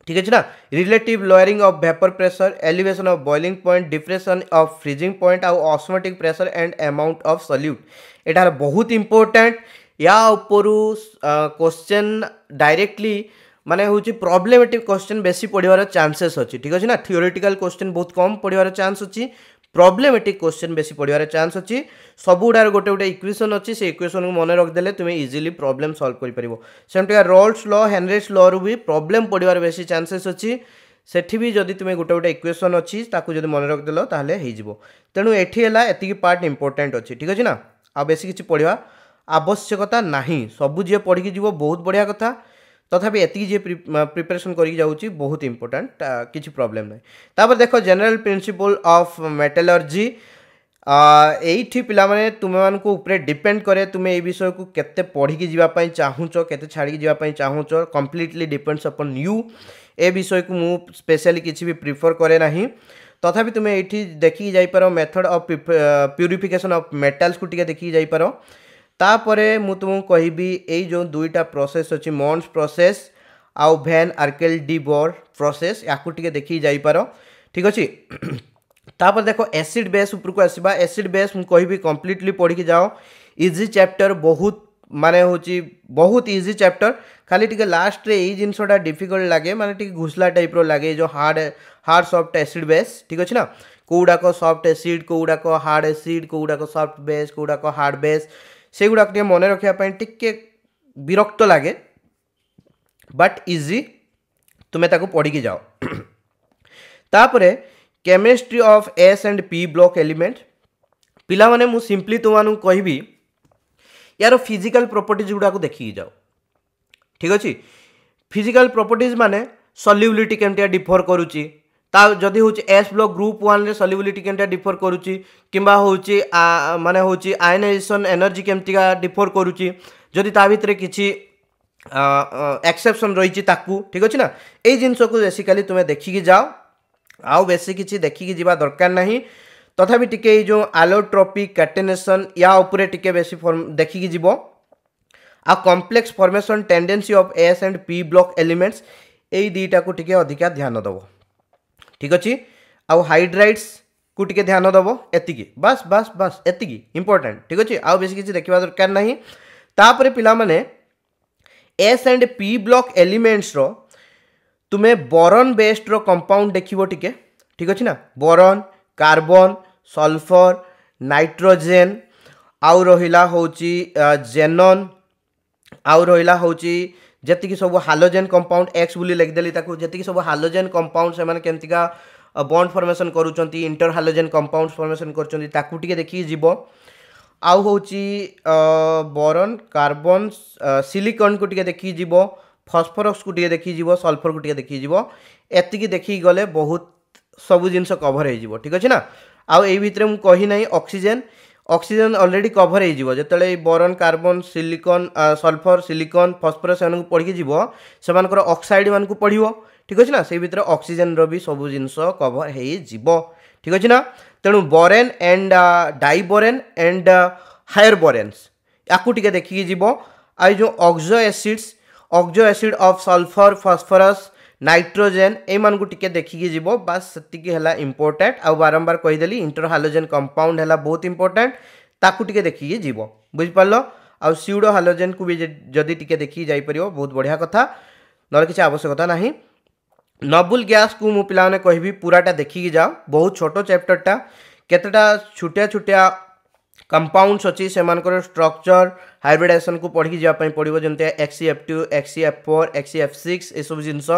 ठीक है ना relative lowering of vapour pressure elevation of boiling point depression of freezing point आउ osmotic pressure and amount of solute यहाँ बहुत इंपोर्टाट या उपरू क्वेश्चन डायरेक्टली ମାନେ ହେଉଛି ପ୍ରୋବ୍ଲେମେଟିକ୍ କ୍ୱେଶ୍ଚନ୍ ବେଶୀ ପଢ଼ିବାର ଚାନ୍ସେସ୍ ଅଛି ଠିକ୍ ଅଛି ନା ଥିଓରିଟିକାଲ୍ କ୍ୱେଶ୍ଚନ୍ ବହୁତ କମ୍ ପଢ଼ିବାର ଚାନ୍ସ ଅଛି ପ୍ରୋବ୍ଲେମେଟିକ୍ କ୍ୱେଶ୍ଚନ୍ ବେଶୀ ପଢ଼ିବାର ଚାନ୍ସ ଅଛି ସବୁଗୁଡ଼ାର ଗୋଟେ ଗୋଟେ ଇକ୍ୱେସନ୍ ଅଛି ସେ ଇକ୍ୱେସନ୍କୁ ମନେ ରଖିଦେଲେ ତୁମେ ଇଜିଲି ପ୍ରୋବ୍ଲେମ୍ ସଲ୍ଭ କରିପାରିବ ସେମିତିକା ରୋଲ୍ସ ଲ ହେନରେଜ୍ ଲରୁ ବି ପ୍ରୋବ୍ଲେମ୍ ପଢ଼ିବାର ବେଶୀ ଚାନ୍ସେସ୍ ଅଛି ସେଠି ବି ଯଦି ତୁମେ ଗୋଟେ ଗୋଟେ ଇକ୍ୱେସନ୍ ଅଛି ତାକୁ ଯଦି ମନେ ରଖିଦେଲ ତାହେଲେ ହେଇଯିବ ତେଣୁ ଏଠି ହେଲା ଏତିକି ପାର୍ଟ ଇମ୍ପୋର୍ଟାଣ୍ଟ ଅଛି ଠିକ୍ ଅଛି ନା ଆଉ ବେଶୀ କିଛି ପଢ଼ିବା ଆବଶ୍ୟକତା ନାହିଁ ସବୁ ଯିଏ ପଢ଼ିକି ଯିବ ବହୁତ ବଢ଼ିଆ କଥା ତଥାପି ଏତିକି ଯିଏ ପ୍ରିପାରେସନ୍ କରିକି ଯାଉଛି ବହୁତ ଇମ୍ପୋର୍ଟାଣ୍ଟ କିଛି ପ୍ରୋବ୍ଲେମ୍ ନାହିଁ ତାପରେ ଦେଖ ଜେନେରାଲ୍ ପ୍ରିନ୍ସିପଲ୍ ଅଫ୍ ମେଟାଲର୍ଜି ଏଇଠି ପିଲାମାନେ ତୁମେମାନଙ୍କୁ ଉପରେ ଡିପେଣ୍ଡ କରେ ତୁମେ ଏଇ ବିଷୟକୁ କେତେ ପଢ଼ିକି ଯିବା ପାଇଁ ଚାହୁଁଛ କେତେ ଛାଡ଼ିକି ଯିବା ପାଇଁ ଚାହୁଁଛ କମ୍ପ୍ଲିଟଲି ଡିପେଣ୍ଡସ୍ ଅପନ୍ ୟୁ ଏ ବିଷୟକୁ ମୁଁ ସ୍ପେଶାଲି କିଛି ବି ପ୍ରିଫର କରେ ନାହିଁ ତଥାପି ତୁମେ ଏଇଠି ଦେଖିକି ଯାଇପାର ମେଥଡ଼ ଅଫ୍ ପ୍ୟୁରିଫିକେସନ୍ ଅଫ୍ ମେଟାଲ୍ସକୁ ଟିକେ ଦେଖିକି ଯାଇପାର ତାପରେ ମୁଁ ତୁମକୁ କହିବି ଏଇ ଯେଉଁ ଦୁଇଟା ପ୍ରୋସେସ୍ ଅଛି ମଣ୍ଡସ୍ ପ୍ରୋସେସ୍ ଆଉ van Arkel de Boer process ୟାକୁ ଟିକେ ଦେଖିକି ଯାଇପାର ଠିକ୍ ଅଛି ତାପରେ ଦେଖ ଏସିଡ଼୍ ବେସ୍ ଉପରକୁ ଆସିବା ଏସିଡ଼୍ ବେସ୍ ମୁଁ କହିବି କମ୍ପ୍ଲିଟଲି ପଢ଼ିକି ଯାଅ ଇଜି ଚାପ୍ଟର ବହୁତ ମାନେ ହେଉଛି ବହୁତ ଇଜି ଚାପ୍ଟର ଖାଲି ଟିକେ ଲାଷ୍ଟରେ ଏଇ ଜିନିଷଟା ଡିଫିକଲ୍ଟ ଲାଗେ ମାନେ ଟିକେ ଘୁଷଲା ଟାଇପ୍ର ଲାଗେ ଯେଉଁ hard hard soft acid base ଠିକ୍ ଅଛି ନା କେଉଁଗୁଡ଼ାକ ସଫ୍ଟ ଏସିଡ଼୍ କେଉଁଗୁଡ଼ାକ ହାର୍ଡ଼ ଏସିଡ଼୍ କେଉଁଗୁଡ଼ାକ ସଫ୍ଟ ବେସ୍ କେଉଁଗୁଡ଼ାକ ହାର୍ଡ଼ ବେସ୍ সেগুলোকে নিয়ে মনে রখিবা পাই টিকে বিরক্ত লাগে বাট ইজি তুমি তাকে পড়িকি যাও তাপরে chemistry of S and P block element ପିଲାମାନେ ମୁଁ ସିମ୍ପଲି ତୁମମାନଙ୍କୁ କହିବି ୟାର ଫିଜିକାଲ୍ ପ୍ରପର୍ଟିଜ୍ ଗୁଡ଼ାକୁ ଦେଖିକି ଯାଅ ଠିକ୍ ଅଛି ଫିଜିକାଲ୍ ପ୍ରପର୍ଟିଜ୍ ମାନେ ସଲ୍ୟୁବିଲିଟି କେମିତିଆ ଡିଫର୍ କରୁଛି তা हूँ एस এস ग्रुप व्वान ওয়ানরে সলিবিলিটি কেমটা ডিফর করুচি কিংবা হচ্ছে মানে হচ্ছে আয়নাইজেসন এনর্জি কেমতিকা ডিফর করুচি যদি रही ठीक अच्छे ना ये जिनस को बेसिकाली तुम्हें देखिकी जाओ आउ बेस किसी देखिकी जावा दरकार ना तथापि टी जो आलोट्रोपी कैटेनेसन या उपरे टी बेस देखिकी जी आ complex formation tendency of S and P block elements यही दुईटा को टी अधिका ध्यान दब ঠিক ଅଛି ଆଉ ହାଇଡ୍ରାଇଟ୍ସ କୁ ଟିକେ ଧ୍ୟାନ ଦେବ ଏତିକି ବାସ୍ ବାସ୍ ବାସ୍ ଏତିକି ଇମ୍ପୋର୍ଟାଣ୍ଟ ଠିକ୍ ଅଛି ଆଉ ବେଶୀ କିଛି ଦେଖିବା ଦରକାର ନାହିଁ ତାପରେ ପିଲାମାନେ ଏସ୍ ଆଣ୍ଡ ପି ବ୍ଲକ୍ ଏଲିମେଣ୍ଟସର ତୁମେ ବରନ୍ ବେସ୍ଡର କମ୍ପାଉଣ୍ଡ ଦେଖିବ ଟିକେ ଠିକ୍ ଅଛି ନା ବରନ୍ କାର୍ବନ୍ ସଲଫର ନାଇଟ୍ରୋଜେନ୍ ଆଉ ରହିଲା ହେଉଛି ଜେନନ୍ ଆଉ ରହିଲା ହେଉଛି ଯେତିକି ସବୁ ହାଲୋଜେନ୍ କମ୍ପାଉଣ୍ଡ ଏକ୍ସ ବୋଲି ଲେଖିଦେଲି ତାକୁ ଯେତିକି ସବୁ ହାଲୋଜେନ୍ କମ୍ପାଉଣ୍ଡ ସେମାନେ କେମିତିକା ବଣ୍ଡ ଫର୍ମେସନ୍ କରୁଛନ୍ତି ଇଣ୍ଟର ହାଲୋଜେନ୍ କମ୍ପାଉଣ୍ଡ ଫର୍ମେସନ୍ କରୁଛନ୍ତି ତାକୁ ଟିକେ ଦେଖିକି ଯିବ ଆଉ ହେଉଛି ବରନ୍ କାର୍ବନ୍ ସିଲିକନ୍କୁ ଟିକେ ଦେଖିକି ଯିବ ଫସ୍ଫରସ୍କୁ ଟିକେ ଦେଖିକି ଯିବ ସଲ୍ଫର୍କୁ ଟିକେ ଦେଖିକି ଯିବ ଏତିକି ଦେଖିକି ଗଲେ ବହୁତ ସବୁ ଜିନିଷ କଭର୍ ହେଇଯିବ ଠିକ୍ ଅଛି ନା ଆଉ ଏଇ ଭିତରେ ମୁଁ କହି ନାହିଁ ଅକ୍ସିଜେନ୍ ଅକ୍ସିଜେନ୍ ଅଲରେଡ଼ି କଭର୍ ହେଇଯିବ ଯେତେବେଳେ ଏଇ boron carbon silicon sulphur silicon phosphorus ଏମାନଙ୍କୁ ପଢ଼ିକି ଯିବ ସେମାନଙ୍କର ଅକ୍ସାଇଡ଼୍ମାନଙ୍କୁ ପଢ଼ିବ ଠିକ୍ ଅଛି ନା ସେଇ ଭିତରେ ଅକ୍ସିଜେନ୍ର ବି ସବୁ ଜିନିଷ କଭର୍ ହେଇଯିବ ଠିକ୍ ଅଛି ନା ତେଣୁ borane and diborane and higher boranes ୟାକୁ ଟିକେ ଦେଖିକି ଯିବ ଆଉ ଯେଉଁ oxo acids oxo acid of sulphur phosphorus nitrogen यू टी देखिकी जीव बास से इम्पोर्टाट आ बारंबार कहीदेली इंटरहालोजेन कंपाउंड है बहुत इम्पोर्टाट ताकू टी देखिकी जीव बुझिपार आउ सीडो हालोजेन को भी जदि टी देखिकी जापर बहुत बढ़िया कथा ना किसी आवश्यकता ना नबुल गैस को मु पाने कह पूराटा देखिकी जाओ बहुत छोट चैप्टरटा केतटा छोटिया छोटिया कंपाउंडस अच्छी से स्ट्रक्चर हाइब्रिडेसन को पढ़ी जावाई पड़ो जमी X F two XE F four XE F six यू जिनस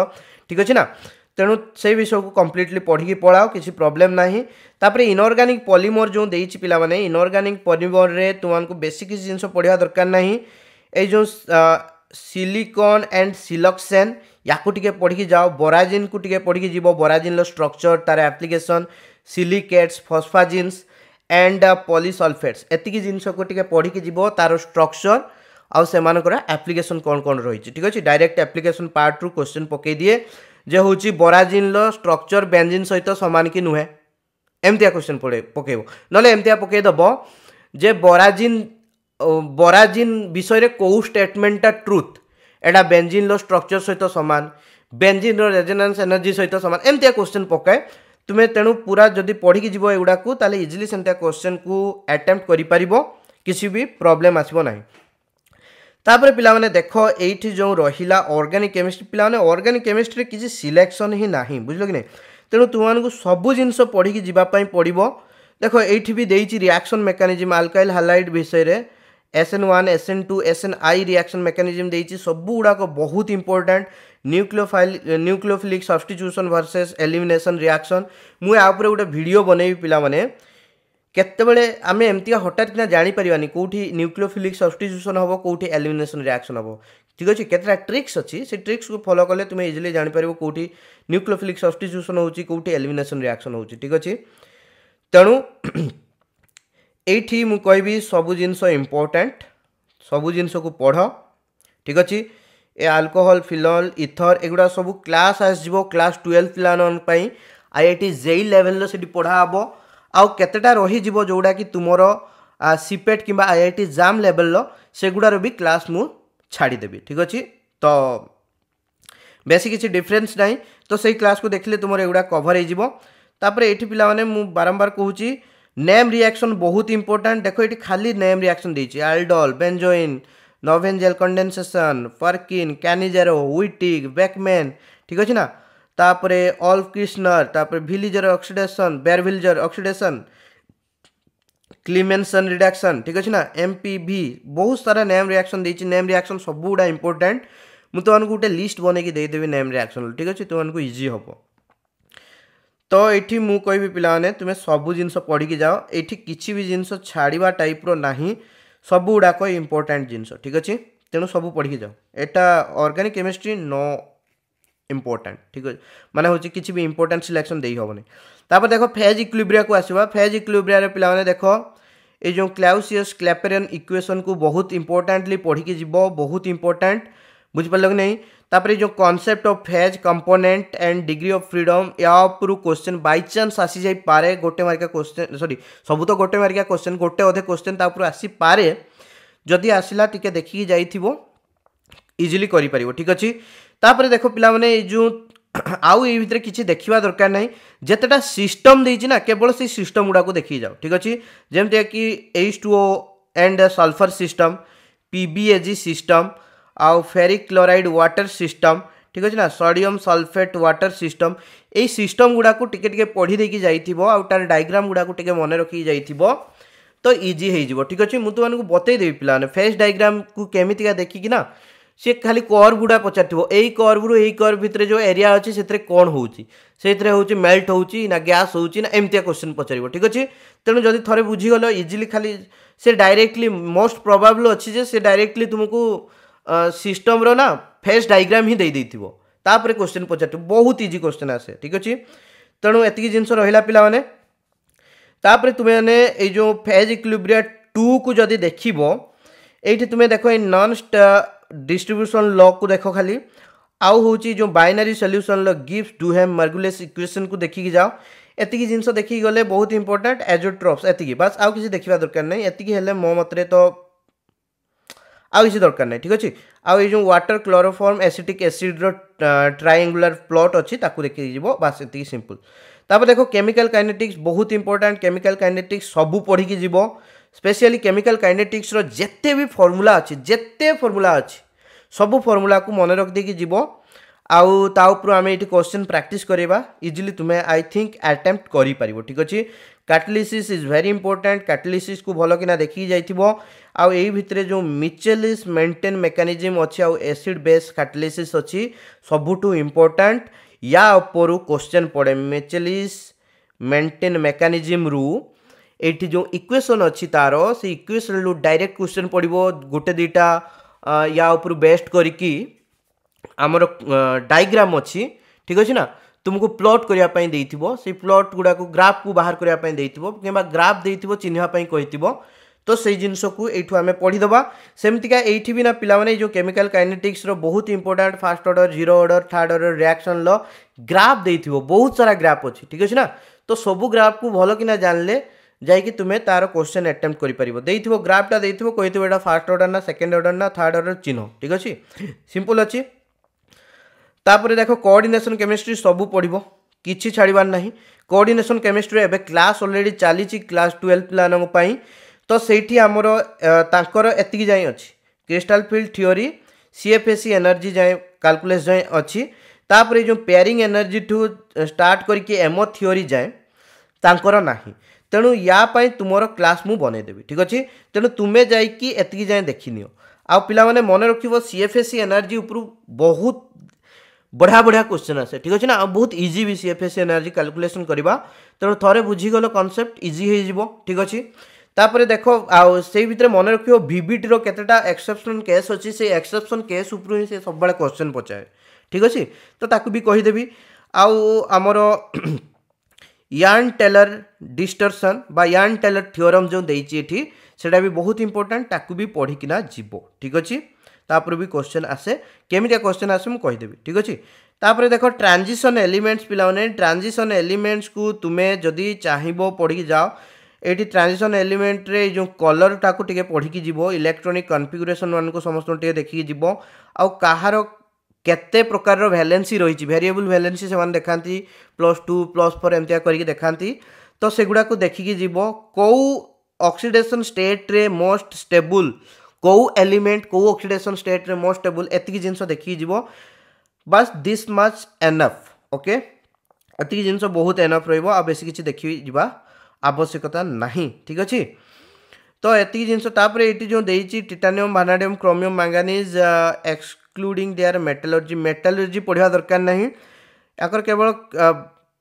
ठीक अच्छे ना तेणु से विषय को कम्प्लीटली पढ़ी पढ़ाओ किसी प्रोब्लेम ना तापर इनअर्गानिक पलिमर जो दे पाने इनअर्गानिक पलिमर में तुमको बेस किसी जिनस पढ़ा दरकार ना जो सिलिकन एंड सिलक्सेन या कोई पढ़ी जाओ बराजिन को पढ़ी जीव बराजिन्र स्ट्रक्चर तार application silicates phosphazenes and polysulphates एति जिनको को पढ़ी जी तार स्ट्रक्चर आउ आप्लिकेसन कौन कौन रही ठीक अच्छे डायरेक्ट आप्लिकेसन पार्ट्रु क्वेश्चन पकई दिए जे हूँ बराजिन स्ट्रक्चर बेंजिन सहित सामान कि नुहे एमती क्वेश्चन पकेब ना एमती पकईदेव जे बराजिन बराजिन विषय कौ स्टेटमेंटा ट्रुथ एटा बेंजिन रक्चर सहित सामान बेंजिन रेजोनान्स एनर्जी सहित सामान एमती क्वेश्चन पकाए তুমি তেণু পুরা যদি পড়িকি যাব এগুড়াক তাহলে ইজিলি সেমিয়া কোশ্চেন কু আটেম্প্ট করে পাব কিছু বি প্রোবলেম আসব না তাপরে পিলা মানে দেখ এইটি যে রহিলা অর্গানিক কেমিস্ট্রি পিলা মানে অর্গানিক কেমিস্ট্রি কিছু সিলেকশন হি না বুঝল কি না তেণু তোমাকে সবু জিনিস পড়িকি যা পড়ব দেখ এইটি বি দিয়েছি রিয়াকশন মেকানিজম আলকাইল হালাইড বিষয়ে S N one S N two S N i reaction mechanism देती सबूक बहुत important nucleophile nucleophilic substitution versus elimination reaction मु यापर गोटे भिडियो बनैबी पिलाने କେତେବେଳେ ଆମେ ଏମିତିକା ହଠାତ୍ କିନା ଜାଣିପାରିବାନି କେଉଁଠି ନ୍ୟୁକ୍ଲିଓଫିଲିକ୍ ସବଷ୍ଟିଚ୍ୟୁସନ୍ ହେବ କେଉଁଠି ଆଲୁମିନେସନ୍ ରିଆକ୍ସନ୍ ହେବ ଠିକ୍ ଅଛି କେତେଟା ଟ୍ରିକ୍ସ ଅଛି ସେ ଟ୍ରିକ୍ସକୁ ଫଲୋ କଲେ ତୁମେ ଇଜିଲି ଜାଣିପାରିବ କେଉଁଠି ନ୍ୟୁକ୍ଲିଓଫିଲିକ୍ ସବଷ୍ଟିଚ୍ୟୁସନ୍ ହେଉଛି କେଉଁଠି ଆଲୁମିନେସନ୍ ରିଆକ୍ସନ୍ ହେଉଛି ଠିକ୍ ଅଛି ତେଣୁ ଏଇଠି ମୁଁ କହିବି ସବୁ ଜିନିଷ ଇମ୍ପୋର୍ଟାଣ୍ଟ ସବୁ ଜିନିଷକୁ ପଢ଼ ଠିକ୍ ଅଛି ଏ ଆଲକୋହଲ ଫିନଲ ଇଥର ଏଗୁଡ଼ା ସବୁ କ୍ଲାସ୍ ଆସିଯିବ କ୍ଲାସ୍ ଟୁଏଲ୍ଭ ପିଲାମାନଙ୍କ ପାଇଁ ଆଇ ଆଇ ଟି ଜେଇ ଲେଭେଲ୍ର ସେଠି ପଢ଼ା ହେବ ଆଉ କେତେଟା ରହିଯିବ ଯେଉଁଟାକି ତୁମର ସିପେଟ୍ କିମ୍ବା ଆଇ ଆଇ ଟି ଜାମ୍ ଲେଭେଲ୍ର ସେଗୁଡ଼ାର ବି କ୍ଲାସ୍ ମୁଁ ଛାଡ଼ିଦେବି ଠିକ୍ ଅଛି ତ ବେଶୀ କିଛି ଡିଫରେନ୍ସ ନାହିଁ ତ ସେଇ କ୍ଲାସ୍କୁ ଦେଖିଲେ ତୁମର ଏଗୁଡ଼ା କଭର୍ ହେଇଯିବ ତାପରେ ଏଠି ପିଲାମାନେ ମୁଁ ବାରମ୍ବାର କହୁଛି ନେମ୍ ରିଆକ୍ସନ୍ ବହୁତ ଇମ୍ପୋର୍ଟାଣ୍ଟ ଦେଖ ଏଠି ଖାଲି ନେମ୍ ରିଆକ୍ସନ୍ ଦେଇଛି ଆଲଡଲ୍ ବେଞ୍ଜୋଇନ୍ ନଭେଞ୍ଜେଲ कंडेनसेसन ଫର୍କିନ୍ କ୍ୟାନିଜେରୋ ୱିଟିକ୍ बैकमेन ठीक अच्छे ना ତାପରେ ଅଲ୍ କ୍ରିଷ୍ଣର ତାପରେ ଭିଲିଜର ଅକ୍ସିଡେସନ୍ ବେୟାର अक्सीडेसन क्लीमेनसन रिडाक्शन ठीक अच्छे ना एम पी भी बहुत सारा नेम रियाक्शन देखिए नेम रियाक्शन सबुगुड़ा इंपोर्टाट मुझे गोटे लिस्ट बनई देदेवि नेम रियाक्शन ठीक अच्छे तुमको इजी हे तो ये मुझे कह पाने तुम्हें सब जिन पढ़ की जाओ ये किसी भी जिन छाड़ा टाइप रही ସବୁଗୁଡ଼ାକ ଇମ୍ପୋର୍ଟାଣ୍ଟ ଜିନିଷ ଠିକ୍ ଅଛି ତେଣୁ ସବୁ ପଢ଼ିକି ଯାଉ ଏଇଟା ଅର୍ଗାନିକ୍ କେମିଷ୍ଟ୍ରି ନ ଇମ୍ପୋର୍ଟାଣ୍ଟ ଠିକ୍ ଅଛି ମାନେ ହେଉଛି କିଛି ବି ଇମ୍ପୋର୍ଟାଣ୍ଟ ସିଲେକ୍ସନ୍ ଦେଇ ହେବନି ତାପରେ ଦେଖ ଫେଜ୍ ଇକ୍ଲିବ୍ରିଆକୁ ଆସିବା ଫେଜ୍ ଇକ୍ଲିବ୍ରିଆରେ ପିଲାମାନେ ଦେଖ ଏଇ ଯେଉଁ କ୍ଲାଉସିୟସ୍ କ୍ଲାପେରିଆନ୍ ଇକ୍ୱେସନ୍କୁ ବହୁତ ଇମ୍ପୋର୍ଟାଣ୍ଟଲି ପଢ଼ିକି ଯିବ ବହୁତ ଇମ୍ପୋର୍ଟାଣ୍ଟ ବୁଝିପାରିଲ କି ନାହିଁ ତାପରେ ଯେଉଁ concept of phase component and degree of freedom ୟା ଉପରୁ କୋଶ୍ଚିନ୍ ବାଇଚାନ୍ସ ଆସିଯାଇପାରେ ଗୋଟେ ମାର୍କିଆ କୋଶ୍ଚିନ୍ ସରି ସବୁ ତ ଗୋଟେ ମାର୍କିଆ କୋଶ୍ଚିନ୍ ଗୋଟେ ଅଧେ କୋଶ୍ଚିନ୍ ତା ଉପରୁ ଆସିପାରେ ଯଦି ଆସିଲା ଟିକେ ଦେଖିକି ଯାଇଥିବ ଇଜିଲି କରିପାରିବ ଠିକ୍ ଅଛି ତାପରେ ଦେଖ ପିଲାମାନେ ଏଇ ଯେଉଁ ଆଉ ଏଇ ଭିତରେ କିଛି ଦେଖିବା ଦରକାର ନାହିଁ ଯେତେଟା ସିଷ୍ଟମ୍ ଦେଇଛି ନା କେବଳ ସେଇ ସିଷ୍ଟମ୍ ଗୁଡ଼ାକୁ ଦେଖିକି ଯାଅ ଠିକ୍ ଅଛି ଯେମିତିକି H two O and sulphur system P B A G system आउ फेरिक क्लोराइड वाटर सिस्टम ठीक अच्छे ना सोडियम सल्फेट वाटर सिस्टम यही सिस्टम गुड़ाक टी टे पढ़ी देखिए जाइार डायग्राम गुड़ाक मन रखी जा तो इजी हो ठीक अच्छे मुझे तुमको बतईदे पे फेस डायग्राम को कमिटी का ना सी खाली कर्व गुड़ा पचार थोड़ा यही कर्व रू कर्व भितर जो एरिया अच्छे से कौन होल्ट हो गैस होना एमतीया क्वेश्चन पचार ठीक अच्छे तेणु जदि थे बुझीगल इजिली खाली से डायरेक्टली मोस्ट प्रोबेबल अच्छे से डायरेक्टली तुमको ସିଷ୍ଟମ୍ର ନା ଫେସ୍ ଡାଇଗ୍ରାମ୍ ହିଁ ଦେଇଦେଇଥିବ ତାପରେ କ୍ୱେଶ୍ଚିନ୍ ପଚାରିଥିବ ବହୁତ ଇଜି କ୍ୱେଶ୍ଚିନ୍ ଆସେ ଠିକ୍ ଅଛି ତେଣୁ ଏତିକି ଜିନିଷ ରହିଲା ପିଲାମାନେ ତାପରେ ତୁମେମାନେ ଏଇ ଯେଉଁ ଫେଜ୍ ଇକ୍ଲିବ୍ରିଆ ଟୁକୁ ଯଦି ଦେଖିବ ଏଇଠି ତୁମେ ଦେଖ ଏଇ ନନ୍ ଡିଷ୍ଟ୍ରିବ୍ୟୁସନ୍ ଲକୁ ଦେଖ ଖାଲି ଆଉ ହେଉଛି ଯେଉଁ ବାଇନାରୀ ସଲ୍ୟୁସନ୍ର ଗିଫ୍ଟ ଡୁ ହ୍ୟାମ୍ ମର୍ଗୁଲେସ୍ ଇକ୍ୱେସନ୍କୁ ଦେଖିକି ଯାଅ ଏତିକି ଜିନିଷ ଦେଖିକି ଗଲେ ବହୁତ ଇମ୍ପୋର୍ଟାଣ୍ଟ ଆଜୋଟ୍ରପ୍ସ ଏତିକି ବାସ୍ ଆଉ କିଛି ଦେଖିବା ଦରକାର ନାହିଁ ଏତିକି ହେଲେ ମୋ ମତରେ ତ ଆଉ କିଛି ଦରକାର ନାହିଁ ଠିକ୍ ଅଛି ଆଉ ଏଇ ଯେଉଁ ୱାଟର କ୍ଲୋରୋଫର୍ମ ଏସିଟିକ୍ ଏସିଡ଼୍ର ଟ୍ରାଏଙ୍ଗୁଲାର ପ୍ଲଟ୍ ଅଛି ତାକୁ ଦେଖିଯିବ ବାସ୍ ଏତିକି ସିମ୍ପଲ୍ ତାପରେ ଦେଖ କେମିକାଲ କାଇନେଟିକ୍ସ ବହୁତ ଇମ୍ପୋର୍ଟାଣ୍ଟ କେମିକାଲ କାଇନେଟିକ୍ସ ସବୁ ପଢ଼ିକି ଯିବ ସ୍ପେଶିଆଲି କେମିକାଲ କାଇନେଟିକ୍ସର ଯେତେ ବି ଫର୍ମୁଲା ଅଛି ଯେତେ ଫର୍ମୁଲା ଅଛି ସବୁ ଫର୍ମୁଲାକୁ ମନେ ରଖିଦେଇକି ଯିବ ଆଉ ତା ଉପରୁ ଆମେ ଏଠି କ୍ୱେଶ୍ଚିନ୍ ପ୍ରାକ୍ଟିସ୍ କରିବା ଇଜିଲି ତୁମେ ଆଇ ଥିଙ୍କ ଆଟେମ୍ପ୍ଟ କରିପାରିବ ଠିକ୍ ଅଛି କାଟଲିସିସ୍ ଇଜ୍ ଭେରି ଇମ୍ପୋର୍ଟାଣ୍ଟ କାଟଲିସିସ୍କୁ ଭଲ କିନା ଦେଖିକି ଯାଇଥିବ ଆଉ ଏଇ ଭିତରେ ଯେଉଁ ମିଚେଲିସ୍ ମେଣ୍ଟେନ୍ ମେକାନିଜିମ୍ ଅଛି ଆଉ ଏସିଡ଼୍ ବେସ୍ କାଟଲିସିସ୍ ଅଛି ସବୁଠୁ ଇମ୍ପୋର୍ଟାଣ୍ଟ ୟା ଉପରୁ କ୍ୱେଶ୍ଚନ୍ ପଡ଼େ ମିଚେଲିସ୍ ମେଣ୍ଟେନ୍ ମେକାନିଜିମ୍ରୁ ଏଇଠି ଯେଉଁ ଇକ୍ୱେସନ୍ ଅଛି ତା'ର ସେ ଇକ୍ୱେସନ୍ରୁ ଡାଇରେକ୍ଟ କ୍ୱେଶ୍ଚନ୍ ପଡ଼ିବ ଗୋଟେ ଦୁଇଟା ୟା ଉପରୁ ବେଷ୍ଟ କରିକି आमर डायग्राम अच्छी ठीक अच्छे ना तुमको प्लट करने से प्लट गुड़ाक ग्राफ को बाहर करने कि ग्राफ दे चिन्हापी कही तो से जिनस को यू आम पढ़ीदा ये भी ना पाने जो केमिकल काइनेटिक्स रो बहुत important first order zero order third order reaction लो ग्राफ दे बहुत सारा ग्राफ अच्छी ठीक अच्छे ना तो सबू ग्राफ को भल कि जानले जैकि तुम्हें तार क्वेश्चन एटेम कर ग्राफ्टा दे फास्ट अर्डर ना सेकेंड अर्डर ना थार्ड अर्डर चिन्ह ठीक अच्छे सिंपल अच्छी ତାପରେ ଦେଖ କୋଅର୍ଡିନେସନ୍ କେମିଷ୍ଟ୍ରି ସବୁ ପଢ଼ିବ କିଛି ଛାଡ଼ିବାର ନାହିଁ କୋଅର୍ଡିନେସନ୍ କେମିଷ୍ଟ୍ରିରେ ଏବେ କ୍ଲାସ୍ ଅଲରେଡ଼ି ଚାଲିଛି କ୍ଲାସ୍ ଟୁଏଲ୍ଭ ପିଲାମାନଙ୍କ ପାଇଁ ତ ସେଇଠି ଆମର ତାଙ୍କର ଏତିକି ଯାଏଁ ଅଛି crystal field theory CFSE energy ଯାଏଁ କାଲକୁଲେସ୍ ଯାଏଁ ଅଛି ତାପରେ ଯେଉଁ ପେୟାରିଂ ଏନର୍ଜିଠୁ ଷ୍ଟାର୍ଟ କରିକି ଏମୋ ଥିଓରି ଯାଏଁ ତାଙ୍କର ନାହିଁ ତେଣୁ ୟା ପାଇଁ ତୁମର କ୍ଲାସ୍ ମୁଁ ବନେଇଦେବି ଠିକ୍ ଅଛି ତେଣୁ ତୁମେ ଯାଇକି ଏତିକି ଯାଏଁ ଦେଖିନିଅ ଆଉ ପିଲାମାନେ ମନେ ରଖିବ ସିଏଫ୍ଏସି ଏନର୍ଜି ଉପରୁ ବହୁତ ବଢ଼ିଆ ବଢ଼ିଆ କ୍ୱେଶ୍ଚିନ୍ ଆସେ ଠିକ୍ ଅଛି ନା ଆଉ ବହୁତ ଇଜି ବି ସିଏଫ୍ଏସ୍ ଏନର୍ଜି କାଲକୁଲେସନ୍ କରିବା ତେଣୁ ଥରେ ବୁଝିଗଲ କନସେପ୍ଟ ଇଜି ହେଇଯିବ ଠିକ୍ ଅଛି ତାପରେ ଦେଖ ଆଉ ସେଇ ଭିତରେ ମନେ ରଖିବ ଭିଭିଟିର କେତେଟା ଏକ୍ସେପସନ୍ କେସ୍ ଅଛି ସେଇ ଏକ୍ସେପସନ୍ କେସ୍ ଉପରୁ ହିଁ ସେ ସବୁବେଳେ କ୍ୱେଶ୍ଚନ୍ ପଚାରେ ଠିକ୍ ଅଛି ତ ତାକୁ ବି କହିଦେବି ଆଉ ଆମର ୟାନ୍ ଟେଲର ଡିଷ୍ଟର୍ସନ୍ ବା ୟାନ୍ ଟେଲର ଥିଓରମ୍ ଯେଉଁ ଦେଇଛି ଏଠି ସେଇଟା ବି ବହୁତ ଇମ୍ପୋର୍ଟାଣ୍ଟ ତାକୁ ବି ପଢ଼ିକିନା ଯିବ ଠିକ୍ ଅଛି ତାପରେ ବି କ୍ୱେଶ୍ଚନ୍ ଆସେ କେମିତିଆ କ୍ୱେଶ୍ଚନ୍ ଆସେ ମୁଁ କହିଦେବି ଠିକ୍ ଅଛି ତାପରେ ଦେଖ ଟ୍ରାଞ୍ଜିସନ୍ ଏଲିମେଣ୍ଟସ୍ ପିଲାମାନେ ଟ୍ରାଞ୍ଜିସନ୍ ଏଲିମେଣ୍ଟସ୍କୁ ତୁମେ ଯଦି ଚାହିଁବ ପଢ଼ିକି ଯାଅ ଏଠି ଟ୍ରାଞ୍ଜିସନ୍ ଏଲିମେଣ୍ଟରେ ଏଇ ଯେଉଁ କଲର୍ଟାକୁ ଟିକେ ପଢ଼ିକି ଯିବ ଇଲେକ୍ଟ୍ରୋନିକ୍ କନଫିଗୁରେସନ୍ ମାନଙ୍କୁ ସମସ୍ତଙ୍କୁ ଟିକେ ଦେଖିକି ଯିବ ଆଉ କାହାର କେତେ ପ୍ରକାରର ଭ୍ୟାଲେନ୍ସି ରହିଛି ଭେରିଏବୁଲ୍ ଭ୍ୟାଲେନ୍ସି ସେମାନେ ଦେଖାନ୍ତି ପ୍ଲସ୍ ଟୁ ପ୍ଲସ୍ ଫୋର୍ ଏମିତିଆ କରିକି ଦେଖାନ୍ତି ତ ସେଗୁଡ଼ାକୁ ଦେଖିକି ଯିବ କେଉଁ ଅକ୍ସିଡେସନ୍ ଷ୍ଟେଟ୍ରେ ମୋଷ୍ଟ ଷ୍ଟେବୁଲ୍ कौ एलिमेंट कौ अक्सीडेसन स्टेट मोर स्टेबुल जिन देखी बस दिस मच एनफ ओके एत जिन बहुत एनफ रो बेस किसी देखी आवश्यकता नहीं ठीक अच्छे तो ये जिन ये जो titanium vanadium chromium manganese excluding their metallurgy metallurgy पढ़ा दरकार नहीं केवल uh,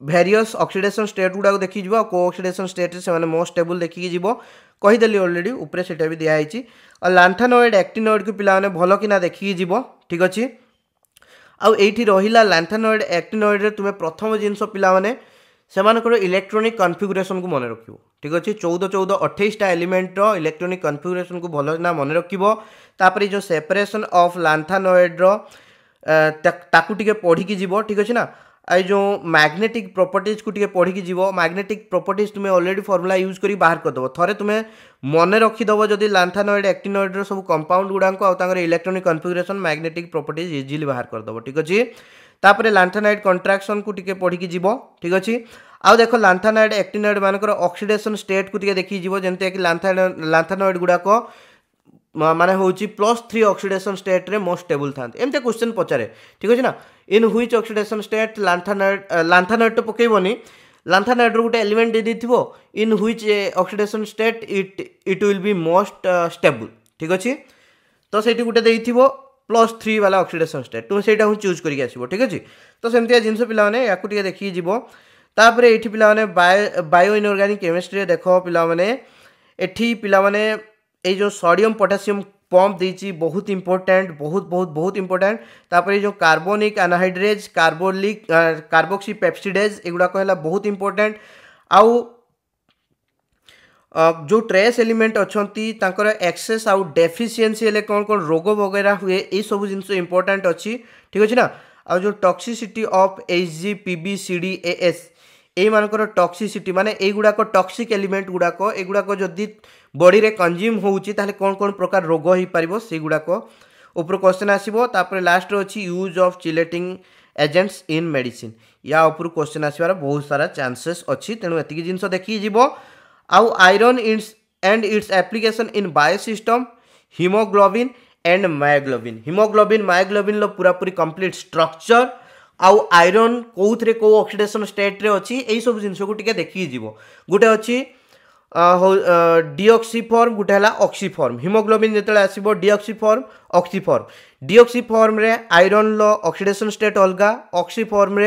ভ্যারিয়স অক্সিডেসন স্টেট গুড়া দেখি যা কো অক্সিডেসন স্টেট সে মোস্ট স্টেবল দেখি যাব কহিদেলি অলরেডি উপরে সেটা বি দিয়া হয়েছি লান্থানোয়েড আক্টিনোয়েড কু পিলা ভাল কিনা দেখি যাব ঠিক আছে আউ এইটি রহিলা লান্থানোয়েড আক্টিনোয়েডে তুমি প্রথম জিনিস পিলা মানে ସେମାନଙ୍କର ଇଲେକ୍ଟ୍ରୋନିକ୍ କନଫିଗୁରେସନ୍କୁ ମନେ ରଖିବ ଠିକ୍ ଅଛି ଚଉଦ ଚଉଦ ଅଠେଇଶଟା ଏଲିମେଣ୍ଟର ଇଲେକ୍ଟ୍ରୋନିକ୍ କନଫିଗୁରେସନ୍କୁ ଭଲକିନା ମନେ ରଖିବ ତାପରେ ଯେଉଁ ସେପାରେସନ୍ ଅଫ୍ ଲାନ୍ଥାନୋଏଡ଼୍ର ତାକୁ ଟିକେ ପଢ଼ିକି ଯିବ ଠିକ୍ ଅଛି ନା এই ଯେଉଁ ମ୍ୟାଗ୍ନେଟିକ୍ ପ୍ରପର୍ଟିଜ୍କୁ ଟିକେ ପଢ଼ିକି ଯିବ ମ୍ୟାଗ୍ନେଟିକ୍ ପ୍ରପର୍ଟିଜ୍ ତୁମେ ଅଲରେଡ଼ି ଫର୍ମୁଲା ୟୁଜ୍ କରି ବାହାର କରିଦେବ ଥରେ ତୁମେ ମନେ ରଖିଦେବ ଯଦି ଲାନ୍ଥାନଏଡ଼୍ ଆକ୍ଟିନଏଡ଼୍ର ସବୁ କମ୍ପାଉଣ୍ଡ ଗୁଡ଼ାଙ୍କୁ ଆଉ ତାଙ୍କର electronic configuration magnetic properties easily ବାହାର କରିଦେବ ଠିକ୍ ଅଛି ତାପରେ ଲାନ୍ଥାନାଇଟ୍ କଣ୍ଟ୍ରାକ୍ସନ୍କୁ ଟିକେ ପଢ଼ିକି ଯିବ ଠିକ୍ ଅଛି ଆଉ ଦେଖ ଲାନ୍ଥାନାଇଟ୍ ଆକ୍ଟିନଏଡ଼୍ ମାନଙ୍କର ଅକ୍ସିଡେସନ୍ ଷ୍ଟେଟ୍କୁ ଟିକେ ଦେଖିକି ଯିବ ଯେମିତିକି ଲାନ୍ଥା ଲାନ୍ଥାନଏଡ଼୍ ଗୁଡ଼ାକ ମାନେ ହେଉଛି ପ୍ଲସ୍ ଥ୍ରୀ ଅକ୍ସିଡ଼େସନ୍ ଷ୍ଟେଟ୍ରେ মোস্ট স্টেবল থাকে এমনি কোশ্চেন পচারে ঠিক আছে না in which oxidation state lanthanide lanthanide ତ ପକାଇବନି ଲାନ୍ଥାନାଇଟ୍ର ଗୋଟେ ଏଲିମେଣ୍ଟ ଦେଇଦେଇଥିବ in which oxidation state it it will be most stable ଠିକ୍ ଅଛି ତ ସେଇଠି ଗୋଟେ ଦେଇଥିବ ପ୍ଲସ୍ ଥ୍ରୀ ବାଲା ଅକ୍ସିଡେସନ୍ ଷ୍ଟେଟ୍ ତୁମେ ସେଇଟା ହିଁ ଚୁଜ୍ କରିକି ଆସିବ ଠିକ୍ ଅଛି ତ ସେମିତିଆ ଜିନିଷ ପିଲାମାନେ ୟାକୁ ଟିକେ ଦେଖିକି ଯିବ ତାପରେ ଏଇଠି ପିଲାମାନେ ବାୟୋ ବାୟୋ ଇନ୍ଅର୍ଗାନିକ୍ କେମିଷ୍ଟ୍ରିରେ ଦେଖ ପିଲାମାନେ ଏଠି ପିଲାମାନେ ଏଇ ଯେଉଁ ସୋଡ଼ିୟମ୍ ପଟାସିୟମ୍ पम्प देती बहुत इंपोर्टाट बहुत बहुत बहुत इंपोर्टाट तापर जो carbonic anhydrase carbolic carboxypeptidase एगुड़ाक है बहुत इम्पोर्टाट आउ जो ट्रेस एलिमेंट अच्छा एक्सेस आउ डेफिसीयसी हेल्ले कौन कौन रोग वगैरह हुए ये सब जिन इम्पोर्टाट अच्छी ठीक अच्छे ना आज जो toxicity of H G P B C D A S ଏଇମାନଙ୍କର ଟକ୍ସିସିଟି ମାନେ ଏଇଗୁଡ଼ାକ ଟକ୍ସିକ୍ ଏଲିମେଣ୍ଟ ଗୁଡ଼ାକ ଏଗୁଡ଼ାକ ଯଦି ବଡ଼ିରେ କଞ୍ଜ୍ୟୁମ୍ ହେଉଛି ତାହେଲେ କ'ଣ କ'ଣ ପ୍ରକାର ରୋଗ ହୋଇପାରିବ ସେଗୁଡ଼ାକ ଉପରୁ କ୍ୱେଶ୍ଚନ୍ ଆସିବ ତାପରେ ଲାଷ୍ଟରେ ଅଛି use of chelating agents in medicine ୟା ଉପରୁ କ୍ୱେଶ୍ଚନ୍ ଆସିବାର ବହୁତ ସାରା ଚାନ୍ସେସ୍ ଅଛି ତେଣୁ ଏତିକି ଜିନିଷ ଦେଖିକି ଯିବ ଆଉ iron its and its application in biosystem haemoglobin and myoglobin haemoglobin myoglobin पूरापूरी कंप्लीट स्ट्रक्चर आउ आयरन कौथे कौ अक्सीडेसन स्टेट्रे अच्छी यही सब जिनस को टी गोटे अच्छी डिअक्सीफर्म गोटे है अक्सीफर्म हिमोग्लोबिन जो आसो डिअक्सीफर्म अक्सीफर्म डिअक्सीफर्म आयरन ल अक्सीडेसन स्टेट अलग अक्सीफर्म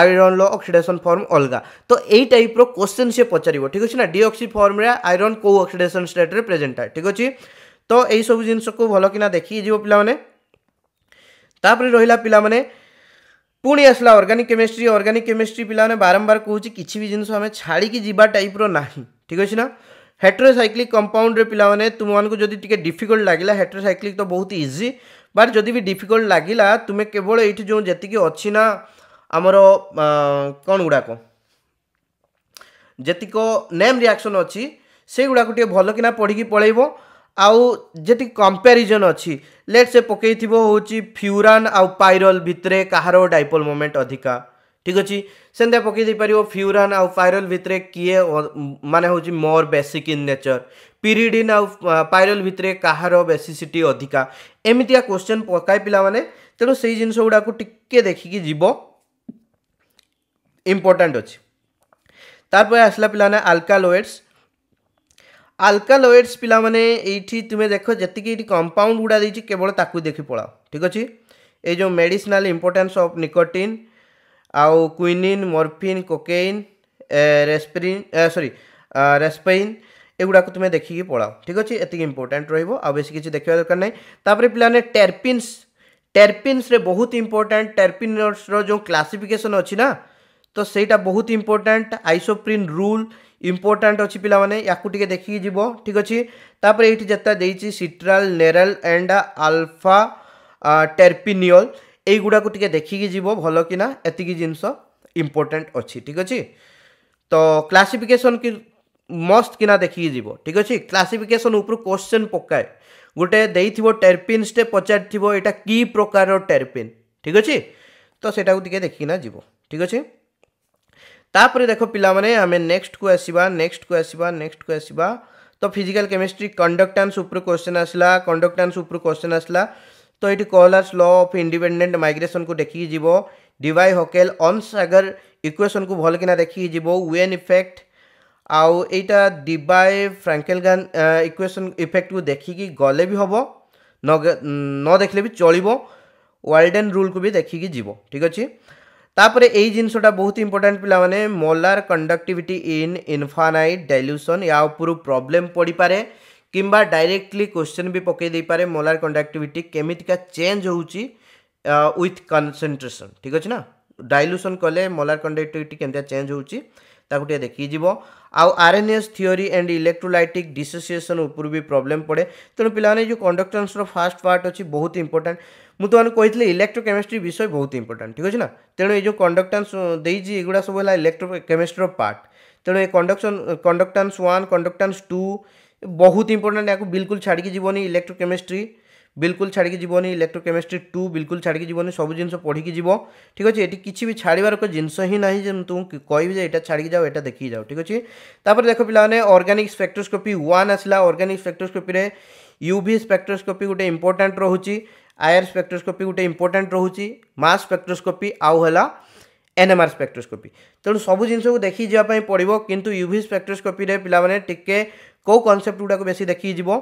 आयरन ल अक्सीडेसन फर्म अलग तो यही टाइप रो सी पचार ठीक अच्छे ना डिअक्सीफर्म आयरन कौ अक्सीडेसन स्टेट्रे प्रेजेट था ठीक अच्छे तो यही सब जिनस को भल कि देखिए पाने रहा पाने ପୁଣି ଆସିଲା ଅର୍ଗାନିକ୍ କେମିଷ୍ଟ୍ରି ଅର୍ଗାନିକ୍ କେମିଷ୍ଟ୍ରି ପିଲାମାନେ ବାରମ୍ବାର କହୁଛି କିଛି ବି ଜିନିଷ ଆମେ ଛାଡ଼ିକି ଯିବା ଟାଇପ୍ର ନାହିଁ ଠିକ୍ ଅଛି ନା ହେଟ୍ରୋସାଇକ୍ଲିକ୍ କମ୍ପାଉଣ୍ଡରେ ପିଲାମାନେ ତୁମମାନଙ୍କୁ ଯଦି ଟିକେ ଡିଫିକଲ୍ଟ ଲାଗିଲା ହେଟ୍ରୋସାଇକ୍ଲିକ୍ ତ ବହୁତ ଇଜି ବାଟ୍ ଯଦି ବି ଡିଫିକଲ୍ଟ ଲାଗିଲା ତୁମେ କେବଳ ଏଇଠି ଯେଉଁ ଯେତିକି ଅଛି ନା ଆମର କ'ଣ ଗୁଡ଼ାକ ଯେତିକ ନେମ୍ ରିଆକ୍ସନ୍ ଅଛି ସେଗୁଡ଼ାକୁ ଟିକେ ଭଲକିନା ପଢ଼ିକି ପଳେଇବ ଆଉ ଯେତିକି କମ୍ପାରିଜନ୍ ଅଛି ଲେଟ୍ ସେ ପକାଇଥିବ ହେଉଛି ଫ୍ୟୁରାନ୍ ଆଉ ପାଇରଲ୍ ଭିତରେ କାହାର ଡାଇପୋଲ୍ ମୋମେଣ୍ଟ ଅଧିକା ଠିକ୍ ଅଛି ସେମିତିଆ ପକାଇ ଦେଇପାରିବ ଫ୍ୟୁରାନ୍ ଆଉ ପାଇରଲ୍ ଭିତରେ କିଏ ମାନେ ହେଉଛି ମୋର ବେସିକ୍ ଇନ୍ ନେଚର୍ ପିରିଡ଼ିନ୍ ଆଉ ପାଇରଲ୍ ଭିତରେ କାହାର ବେସିସିଟି ଅଧିକା ଏମିତିଆ କ୍ୱେଶ୍ଚନ୍ ପକାଏ ପିଲାମାନେ ତେଣୁ ସେଇ ଜିନିଷ ଗୁଡ଼ାକୁ ଟିକେ ଦେଖିକି ଯିବ ଇମ୍ପୋର୍ଟାଣ୍ଟ ଅଛି ତାପରେ ଆସିଲା ପିଲାମାନେ ଆଲକାଲୋଏଡ଼୍ସ ଆଲକାଲୋଏଡ୍ସ ପିଲାମାନେ ଏଇଠି ତୁମେ ଦେଖ ଯେତିକି ଏଇଠି କମ୍ପାଉଣ୍ଡ ଗୁଡ଼ା ଦେଇଛି କେବଳ ତାକୁ ଦେଖି ପଳାଅ ଠିକ୍ ଅଛି ଏଇ ଯେଉଁ ମେଡ଼ିସିନାଲ ଇମ୍ପୋର୍ଟାନ୍ସ ଅଫ୍ ନିକୋଟିନ୍ ଆଉ କୁଇନିନ୍ ମର୍ଫିନ୍ କୋକେଇନ୍ ରେସ୍ପିରିନ୍ ସରି ରେସ୍ପେଇନ୍ ଏଗୁଡ଼ାକ ତୁମେ ଦେଖିକି ପଳାଅ ଠିକ୍ ଅଛି ଏତିକି ଇମ୍ପୋର୍ଟାଣ୍ଟ ରହିବ ଆଉ ବେଶୀ କିଛି ଦେଖିବା ଦରକାର ନାହିଁ ତାପରେ ପିଲାମାନେ ଟେରପିନ୍ସ ଟେରପିନ୍ସରେ ବହୁତ ଇମ୍ପୋର୍ଟାଣ୍ଟ ଟେରପିନ୍ସର ଯେଉଁ କ୍ଲାସିଫିକେସନ୍ ଅଛି ନା ତ ସେଇଟା ବହୁତ ଇମ୍ପୋର୍ଟାଣ୍ଟ ଆଇସୋପ୍ରିନ୍ ରୁଲ୍ ଇମ୍ପୋର୍ଟାଣ୍ଟ ଅଛି ପିଲାମାନେ ୟାକୁ ଟିକେ ଦେଖିକି ଯିବ ଠିକ୍ ଅଛି ତାପରେ ଏଇଠି ଯେତେ ଦେଇଛି ସିଟ୍ରାଲ ନେରାଲ ଆଣ୍ଡ ଆଲଫା ଟେର୍ପିନିଅଲ ଏଇଗୁଡ଼ାକୁ ଟିକେ ଦେଖିକି ଯିବ ଭଲ କିନା ଏତିକି ଜିନିଷ ଇମ୍ପୋର୍ଟାଣ୍ଟ ଅଛି ଠିକ୍ ଅଛି ତ କ୍ଲାସିଫିକେସନ୍ କି ମସ୍ତ କିନା ଦେଖିକି ଯିବ ଠିକ୍ ଅଛି କ୍ଲାସିଫିକେସନ୍ ଉପରୁ କୋଶ୍ଚେନ୍ ପକାଏ ଗୋଟେ ଦେଇଥିବ ଟେରପିନ୍ସଟେ ପଚାରିଥିବ ଏଇଟା କି ପ୍ରକାରର ଟେରପିନ୍ ଠିକ୍ ଅଛି ତ ସେଇଟାକୁ ଟିକେ ଦେଖିକିନା ଯିବ ଠିକ୍ ଅଛି तापर देख पाने नेक्स्ट को आसवा नेक्स्ट को आसवा नेक्स्ट को आसवा तो फिजिकाल केमिस्ट्री कंडक्टान्स उपर क्वेश्चन आसला कंडक्टान्स उपर क्वेश्चन आसला तो ये कहलास ल अफ इंडिपेडेन्ट माइग्रेसन को देखिकी जीव डिवाई हकेल अन्स इक्वेसन को भल भलकिना देखिकी जीव वेन इफेक्ट आउ या डिवाई फ्रांकेल गान इक्वेसन इफेक्ट को देखिकी गले भी हम न देखले भी चलो वाल्डेन रूल को भी देखिकी जीव ठीक अच्छे ତାପରେ ଏଇ ଜିନିଷଟା ବହୁତ ଇମ୍ପୋର୍ଟାଣ୍ଟ ପିଲାମାନେ molar conductivity in infinite dilution ୟା ଉପରୁ ପ୍ରୋବ୍ଲେମ୍ ପଡ଼ିପାରେ କିମ୍ବା ଡାଇରେକ୍ଟଲି କ୍ୱେଶ୍ଚନ୍ ବି ପକାଇ ଦେଇପାରେ ମୋଲାର କଣ୍ଡକ୍ଟିଭିଟି କେମିତିକା ଚେଞ୍ଜ ହେଉଛି ୱିଥ୍ କନସେନ୍ଟ୍ରେସନ୍ ଠିକ୍ ଅଛି ନା ଡାଇଲ୍ୟୁସନ୍ କଲେ ମୋଲାର କଣ୍ଡକ୍ଟିଭିଟି କେମିତିଆ ଚେଞ୍ଜ ହେଉଛି ତାକୁ ଟିକେ ଦେଖିକି ଯିବ ଆଉ Arrhenius theory and electrolytic dissociation ଉପରୁ ବି ପ୍ରୋବ୍ଲେମ୍ ପଡ଼େ ତେଣୁ ପିଲାମାନେ ଯେଉଁ କଣ୍ଡକ୍ଟାନ୍ସର ଫାର୍ଷ୍ଟ ପାର୍ଟ ଅଛି ବହୁତ ଇମ୍ପୋର୍ଟାଣ୍ଟ मुझे तुमको कही इलेक्ट्रोकेमिस्ट्री विषय बहुत इंपोर्टां ठीक है ना तेणु ये जो कंडक्टान्स देगा सब है इलेक्ट्रोकेमिस्ट्र पार्ट तेणु conduction conductance one conductance two बहुत इंपोर्टां या बिल्कुल छाड़ी जीवनी इलेक्ट्रोकेमिस्ट्री बिल्कुल छाड़ी जीवन इलेक्ट्रोकेमिस्ट्री टू बिल्कुल छाड़ी जीवन सब जिन पढ़ी जीव ठीक अच्छे ये कि भी छाड़बार जिनस ही ना तुमको कह ये छाड़ी जाओ यहाँ देखिए जाओ ठीक अच्छे तपर देख पे अर्गानिक स्पेक्ट्रोस्कोपी वन आसला अर्गानिक स्पेक्ट्रोस्कोपी में यूवी स्पेक्ट्रोस्कोपी गोटे इंपोर्टां रोचे ଆଇଆର୍ ସ୍ପେକ୍ଟ୍ରୋସ୍କୋପି ଗୋଟେ ଇମ୍ପୋର୍ଟାଣ୍ଟ ରହୁଛି ମାସ୍ ସ୍ପେକ୍ଟ୍ରୋସ୍କୋପି ଆଉ ହେଲା ଏନ୍ଏମ୍ଆର୍ ସ୍ପେକ୍ଟ୍ରୋସ୍କୋପି ତେଣୁ ସବୁ ଜିନିଷକୁ ଦେଖିକି ଯିବା ପାଇଁ ପଡ଼ିବ କିନ୍ତୁ ୟୁଭି ସ୍ପେକ୍ଟ୍ରୋସ୍କୋପିରେ ପିଲାମାନେ ଟିକେ କେଉଁ କନସେପ୍ଟ ଗୁଡ଼ାକୁ ବେଶୀ ଦେଖିକି ଯିବ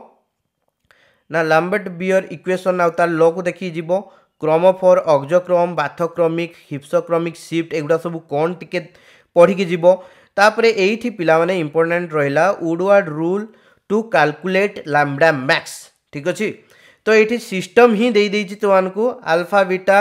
ନା ଲାମ୍ବେଟ୍ ବିୟର ଇକ୍ୱେସନ୍ ଆଉ ତା'ର ଲକୁ ଦେଖିକି ଯିବ କ୍ରମଫୋର୍ ଅଗ୍ଜକ୍ରମ ବାଥକ୍ରମିକ୍ ହିପ୍ସକ୍ରମିକ୍ ସିଫ୍ଟ ଏଗୁଡ଼ା ସବୁ କ'ଣ ଟିକେ ପଢ଼ିକି ଯିବ ତାପରେ ଏଇଠି ପିଲାମାନେ ଇମ୍ପୋର୍ଟାଣ୍ଟ ରହିଲା Woodward rule to calculate lambda max ଠିକ୍ ଅଛି तो ये सिस्टम ही दे तुमको alpha beta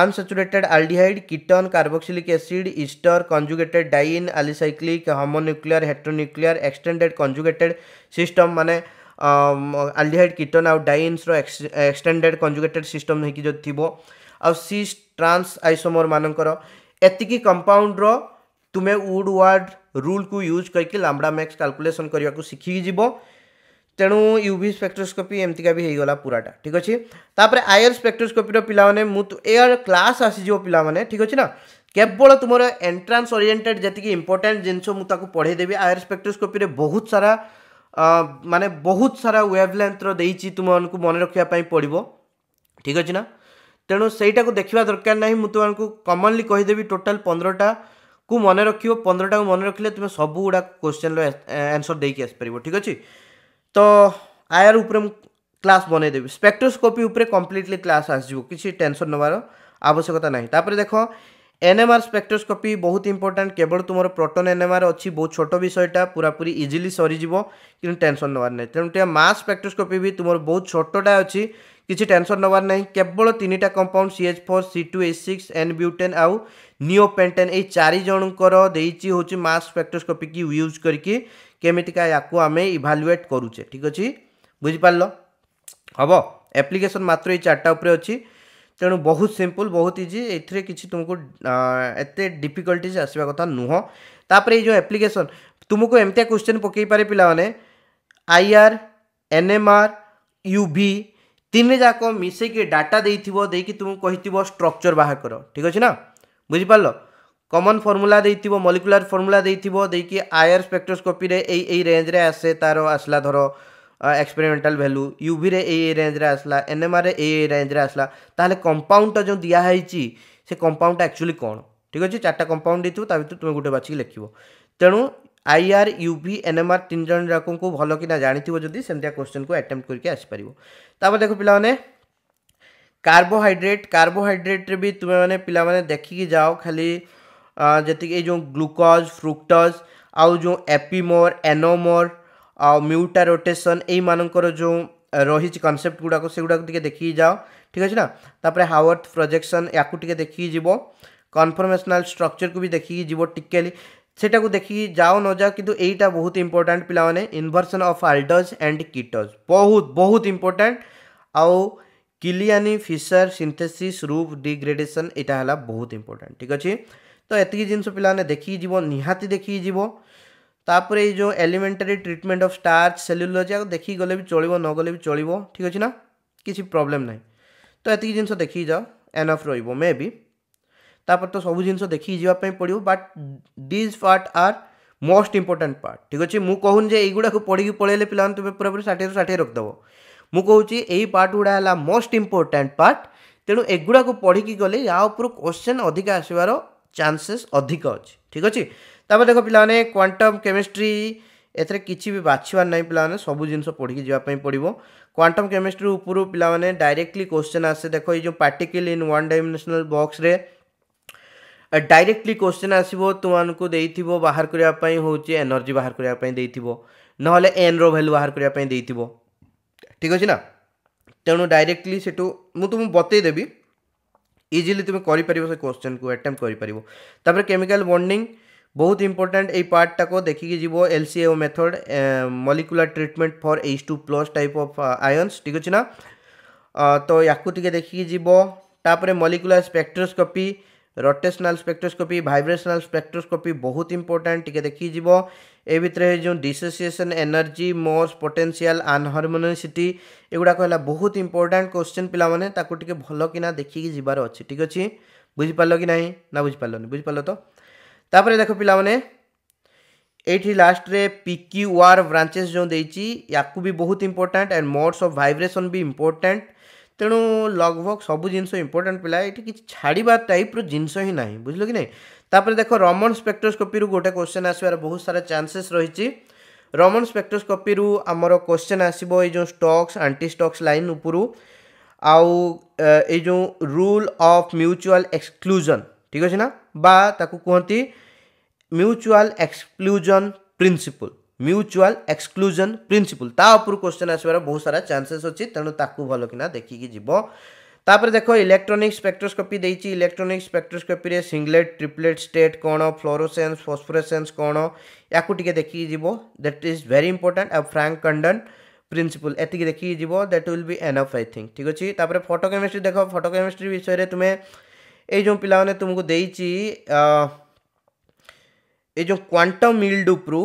unsaturated aldehyde ketone carboxylic acid ester conjugated diene alicyclic homonuclear heteronuclear extended conjugated system माने आल्डिहाइड um, किटन आउ डाइन्सर एक्सटेडेड कंजुगेटेड सिस्टम हो जो आउ सीस ट्रांस आइसोमर मानकर एतिकी कंपाउंड तुम्हें उड वार्ड रूल को यूज करके लाम्बडा मैक्स काल्कुलेसन करने को शिखी তেণু ୟୁଭି ସ୍ପେକ୍ଟ୍ରୋସ୍କୋପି ଏମିତିକା ବି ହେଇଗଲା ପୁରାଟା ଠିକ୍ ଅଛି ତାପରେ ଆୟର ସ୍ପେକ୍ଟ୍ରୋସ୍କୋପିର ପିଲାମାନେ ମୁଁ ଏଆର କ୍ଲାସ୍ ଆସିଯିବ ପିଲାମାନେ ଠିକ୍ ଅଛି ନା କେବଳ ତୁମର ଏଣ୍ଟ୍ରାନ୍ସ ଓରିଏଣ୍ଟେଡ଼ ଯେତିକି ଇମ୍ପୋର୍ଟାଣ୍ଟ ଜିନିଷ ମୁଁ ତାକୁ ପଢ଼େଇଦେବି ଆୟର ସ୍ପେକ୍ଟ୍ରୋସ୍କୋପିରେ ବହୁତ ସାରା ମାନେ ବହୁତ ସାରା ୱେଭଲେନ୍ଥର ଦେଇଛି ତୁମମାନଙ୍କୁ ମନେ ରଖିବା ପାଇଁ ପଡ଼ିବ ଠିକ୍ ଅଛି ନା ତେଣୁ ସେଇଟାକୁ ଦେଖିବା ଦରକାର ନାହିଁ ମୁଁ ତୁମମାନଙ୍କୁ କମନଲି କହିଦେବି ଟୋଟାଲ୍ ପନ୍ଦରଟାକୁ ମନେ ରଖିବ ପନ୍ଦରଟାକୁ ମନେ ରଖିଲେ ତୁମେ ସବୁଗୁଡ଼ାକ କୋଶ୍ଚିନ୍ର ଆନ୍ସର୍ ଦେଇକି ଆସିପାରିବ ଠିକ୍ ଅଛି ତ ଆୟାର ଉପରେ ମୁଁ କ୍ଲାସ୍ ବନେଇଦେବି ସ୍ପେକ୍ଟ୍ରୋସ୍କୋପି ଉପରେ କମ୍ପ୍ଲିଟଲି କ୍ଲାସ୍ ଆସିଯିବ କିଛି ଟେନସନ୍ ନେବାର ଆବଶ୍ୟକତା ନାହିଁ ତାପରେ ଦେଖ ଏନ୍ ଏମ୍ ଏନ୍ଏମ୍ଆର୍ ସ୍ପେକ୍ଟ୍ରୋସ୍କୋପି ବହୁତ ଇମ୍ପୋର୍ଟାଣ୍ଟ କେବଳ ତୁମର ପ୍ରୋଟନ୍ ଏନ୍ ଏମ୍ ଆର୍ ଅଛି ବହୁତ ଛୋଟ ବିଷୟଟା ପୁରାପୁରି ଇଜିଲି ସରିଯିବ କିନ୍ତୁ ଟେନସନ୍ ନେବାର ନାହିଁ ତେଣୁ ଟିକେ ମାସ୍ ସ୍ପେକ୍ଟ୍ରୋସ୍କୋପି ବି ତୁମର ବହୁତ ଛୋଟଟା ଅଛି କିଛି ଟେନସନ୍ ନେବାର ନାହିଁ କେବଳ ତିନିଟା compound C H four C two H six n butane ଆଉ ପେଣ୍ଟେନ୍ ଏଇ ଚାରି ଜଣଙ୍କର ଦେଇଛି ହେଉଛି ମାସ୍ କି ୟୁଜ୍ କରିକି କେମିତିକା ୟାକୁ ଆମେ ଇଭାଲୁଏଟ୍ କରୁଛେ ଠିକ୍ ଅଛି ବୁଝିପାରିଲ ହବ ଆପ୍ଲିକେସନ୍ ମାତ୍ର ଏଇ ଚାରିଟା ଉପରେ ଅଛି ତେଣୁ ବହୁତ ସିମ୍ପଲ୍ ବହୁତ ଇଜି ଏଥିରେ କିଛି ତୁମକୁ ଏତେ ଡିଫିକଲ୍ଟିଜ୍ ଆସିବା କଥା ନୁହଁ ତାପରେ ଏଇ ଯେଉଁ ଆପ୍ଲିକେସନ୍ ତୁମକୁ ଏମିତିଆ କ୍ୱେଶ୍ଚିନ୍ ପକାଇପାରେ ପିଲାମାନେ I R N M R U V ତିନି ଯାକ ମିଶେଇକି ଡାଟା ଦେଇଥିବ ଦେଇକି ତୁମକୁ କହିଥିବ ଷ୍ଟ୍ରକ୍ଚର୍ ବାହାର କର ଠିକ୍ ଅଛି ନା ବୁଝିପାରିଲ कमन फर्मुला देव मलिकुलार फर्मुला देकि आयर स्पेक्ट्रोस्कोपी यही रेंज्रे आसे तार आसला धर एक्सपेरिमेंटाल भैल्यू यूवी यही रेंज्रे आसला एनएमआर यही रेंज्रे आसला ताहले कंपाउंडटा जो दिखाई से कंपाउंडटा एक्चुअली कौन ठीक अच्छे चार्टा कंपाउंड देव भितर तुम गोटे बाछिक लिख तेणु आई आर यूवी एनएमआर तीन जन जाक भल कि जाणी जदि सेमतिया क्वेश्चन को आटेम्प्ट करके आसपर देख पे कार्बोहाइड्रेट कार्बोहाइड्रेट भी तुम्हें पिला देखिकी जाओ खाली ଯେତିକି ଏଇ ଯେଉଁ ଗ୍ଲୁକୋଜ୍ ଫ୍ରୁକ୍ଟୋଜ୍ ଆଉ ଯେଉଁ ଏପିମୋର୍ ଏନୋମୋର୍ ଆଉ ମ୍ୟୁଟା ରୋଟେସନ୍ ଏଇମାନଙ୍କର ଯେଉଁ ରହିଛି କନସେପ୍ଟ ଗୁଡ଼ାକ ସେଗୁଡ଼ାକୁ ଟିକେ ଦେଖିକି ଯାଅ ଠିକ୍ ଅଛି ନା ତାପରେ ହାୱାର୍ଥ ପ୍ରୋଜେକ୍ସନ୍ ୟାକୁ ଟିକେ ଦେଖିକି ଯିବ କନଫର୍ମେସନାଲ୍ ଷ୍ଟ୍ରକ୍ଚର୍କୁ ବି ଦେଖିକି ଯିବ ଟିକେଲି ସେଟାକୁ ଦେଖିକି ଯାଅ ନ ଯାଅ କିନ୍ତୁ ଏଇଟା ବହୁତ ଇମ୍ପୋର୍ଟାଣ୍ଟ ପିଲାମାନେ inversion of aldoses and ketoses ବହୁତ ବହୁତ ଇମ୍ପୋର୍ଟାଣ୍ଟ ଆଉ Kiliani Fischer synthesis Ruff degradation ଏଇଟା ହେଲା ବହୁତ ଇମ୍ପୋର୍ଟାଣ୍ଟ ଠିକ୍ ଅଛି तो एति जिनस पे देखिए निहाती देखी तापर ये elementary treatment of starch cellulose देखी गले भी चलो न गले भी चलो ठीक अच्छे ना किसी प्रोब्लेम ना तो एति जिन देखी जाओ एनअफ रे भी तापर तो सब जिन देखी जावाप पड़ो but these part are most important part ठीक अच्छे मुझन जगुड़ा पढ़ी पलैले पे तुम्हें पूरा पूरी षाठी षाठी रखदेव मुझे यही पार्ट गुड़ा है मोस्ट इंपोर्टाट पार्ट तेणु एगुड़ाक पढ़ी गले या क्वेश्चन अधिक आसवर ଚାନ୍ସେସ୍ ଅଧିକ ଅଛି ଠିକ୍ ଅଛି ତାପରେ ଦେଖ ପିଲାମାନେ କ୍ୱାଣ୍ଟମ୍ କେମିଷ୍ଟ୍ରି ଏଥିରେ କିଛି ବି ବାଛିବାର ନାହିଁ ପିଲାମାନେ ସବୁ ଜିନିଷ ପଢ଼ିକି ଯିବା ପାଇଁ ପଡ଼ିବ କ୍ୱାଣ୍ଟମ୍ କେମିଷ୍ଟ୍ରି ଉପରୁ ପିଲାମାନେ ଡାଇରେକ୍ଟଲି କ୍ୱେଶ୍ଚନ୍ ଆସେ ଦେଖ ଏଇ ଯେଉଁ ପାର୍ଟିକିଲ୍ ଇନ୍ ୱାନ୍ ଡାଇମେନ୍ସନାଲ୍ ବକ୍ସରେ ଡାଇରେକ୍ଟଲି କ୍ୱେଶ୍ଚନ୍ ଆସିବ ତୁମମାନଙ୍କୁ ଦେଇଥିବ ବାହାର କରିବା ପାଇଁ ହେଉଛି ଏନର୍ଜି ବାହାର କରିବା ପାଇଁ ଦେଇଥିବ ନହେଲେ ଏନ୍ର ଭ୍ୟାଲ୍ୟୁ ବାହାର କରିବା ପାଇଁ ଦେଇଥିବ ଠିକ୍ ଅଛି ନା ତେଣୁ ଡାଇରେକ୍ଟଲି ସେଠୁ ମୁଁ ତୁମକୁ ବତେଇଦେବି इजिली तुम्हें कर क्वेश्चन को एटेम्प्ट करपर केमिकाल बंडिंग बहुत इंपोर्टेंट ये पार्टा को देखिए जीव L C A O method molecular treatment for H two plus type of ions ठीक अच्छे ना तो या देखिए जीव तापर molecular spectroscopy rotational spectroscopy vibrational spectroscopy बहुत इंपोर्टां टी देखीज ए भितर जो डिसोसीएसन एनर्जी मोर्स पोटेनसीआल आनहारमोनिसीटी एगुड़ाक है बहुत इंपोर्टां क्वेश्चन पाने भल भलकिना देखिकी जबार अच्छे ठीक अच्छे बुझिपाल कि ना ना बुझिपार बुझिपार तो तापर देख पाने ये लास्ट रे पिक्यू आर ब्रांचेस जो देती या बहुत important and modes of vibration भी इंपोर्टां ତେଣୁ ଲଗ୍ ଭଗ୍ ସବୁ ଜିନିଷ ଇମ୍ପୋର୍ଟାଣ୍ଟ ପିଲା ଏଠି କିଛି ଛାଡ଼ିବା ଟାଇପ୍ର ଜିନିଷ ହିଁ ନାହିଁ ବୁଝିଲ କି ନାହିଁ ତାପରେ ଦେଖ ରମଣ ସ୍ପେକ୍ଟ୍ରୋସ୍କୋପିରୁ ଗୋଟେ କ୍ୱେଶ୍ଚନ୍ ଆସିବାର ବହୁତ ସାରା ଚାନ୍ସେସ୍ ରହିଛି ରମଣ ସ୍ପେକ୍ଟ୍ରୋସ୍କୋପିରୁ ଆମର କ୍ୱେଶ୍ଚନ୍ ଆସିବ ଏଇ ଯେଉଁ ଷ୍ଟକ୍ସ ଆଣ୍ଟି ଷ୍ଟକ୍ସ ଲାଇନ୍ ଉପରୁ ଆଉ ଏଇ ଯେଉଁ ରୁଲ୍ ଅଫ୍ ମ୍ୟୁଚୁଆଲ୍ ଏକ୍ସକ୍ଲୁଜନ୍ ଠିକ୍ ଅଛି ନା ବା ତାକୁ କୁହନ୍ତି mutual exclusion principle mutual exclusion principle ତା ଉପରୁ କ୍ୱେଶ୍ଚନ୍ ଆସିବାର ବହୁତ ସାରା ଚାନ୍ସେସ୍ ଅଛି ତେଣୁ ତାକୁ ଭଲ କିନା ଦେଖିକି ଯିବ ତାପରେ ଦେଖ ଇଲେକ୍ଟ୍ରୋନିକ ସ୍ପେକ୍ଟ୍ରୋସ୍କୋପି ଦେଇଛି ଇଲେକ୍ଟ୍ରୋନିକ ସ୍ପେକ୍ଟ୍ରୋସ୍କୋପିରେ ସିଙ୍ଗଲେଟ୍ ଟ୍ରିପ୍ଲେଟ୍ ଷ୍ଟେଟ୍ କ'ଣ ଫ୍ଲୋରୋସେନ୍ସ ଫସ୍ଫୋରେସେନ୍ସ କ'ଣ ୟାକୁ ଟିକେ ଦେଖିକି ଯିବ ଦ୍ୟାଟ୍ ଇଜ୍ ଭେରି ଇମ୍ପୋର୍ଟାଣ୍ଟ ଆଉ ଫ୍ରାଙ୍କ କଣ୍ଡନ ପ୍ରିନ୍ସିପୁଲ ଏତିକି ଦେଖିକି ଯିବ that will be enough I think ଠିକ୍ ଅଛି ତାପରେ ଫଟୋ କେମିଷ୍ଟ୍ରି ଦେଖ ଫଟୋ କେମିଷ୍ଟ୍ରି ବିଷୟରେ ତୁମେ ଏଇ ଯେଉଁ ପିଲାମାନେ ତୁମକୁ ଦେଇଛି ଏଇ ଯେଉଁ କ୍ୱାଣ୍ଟମ୍ ମିଲ୍ଡ ଉପରୁ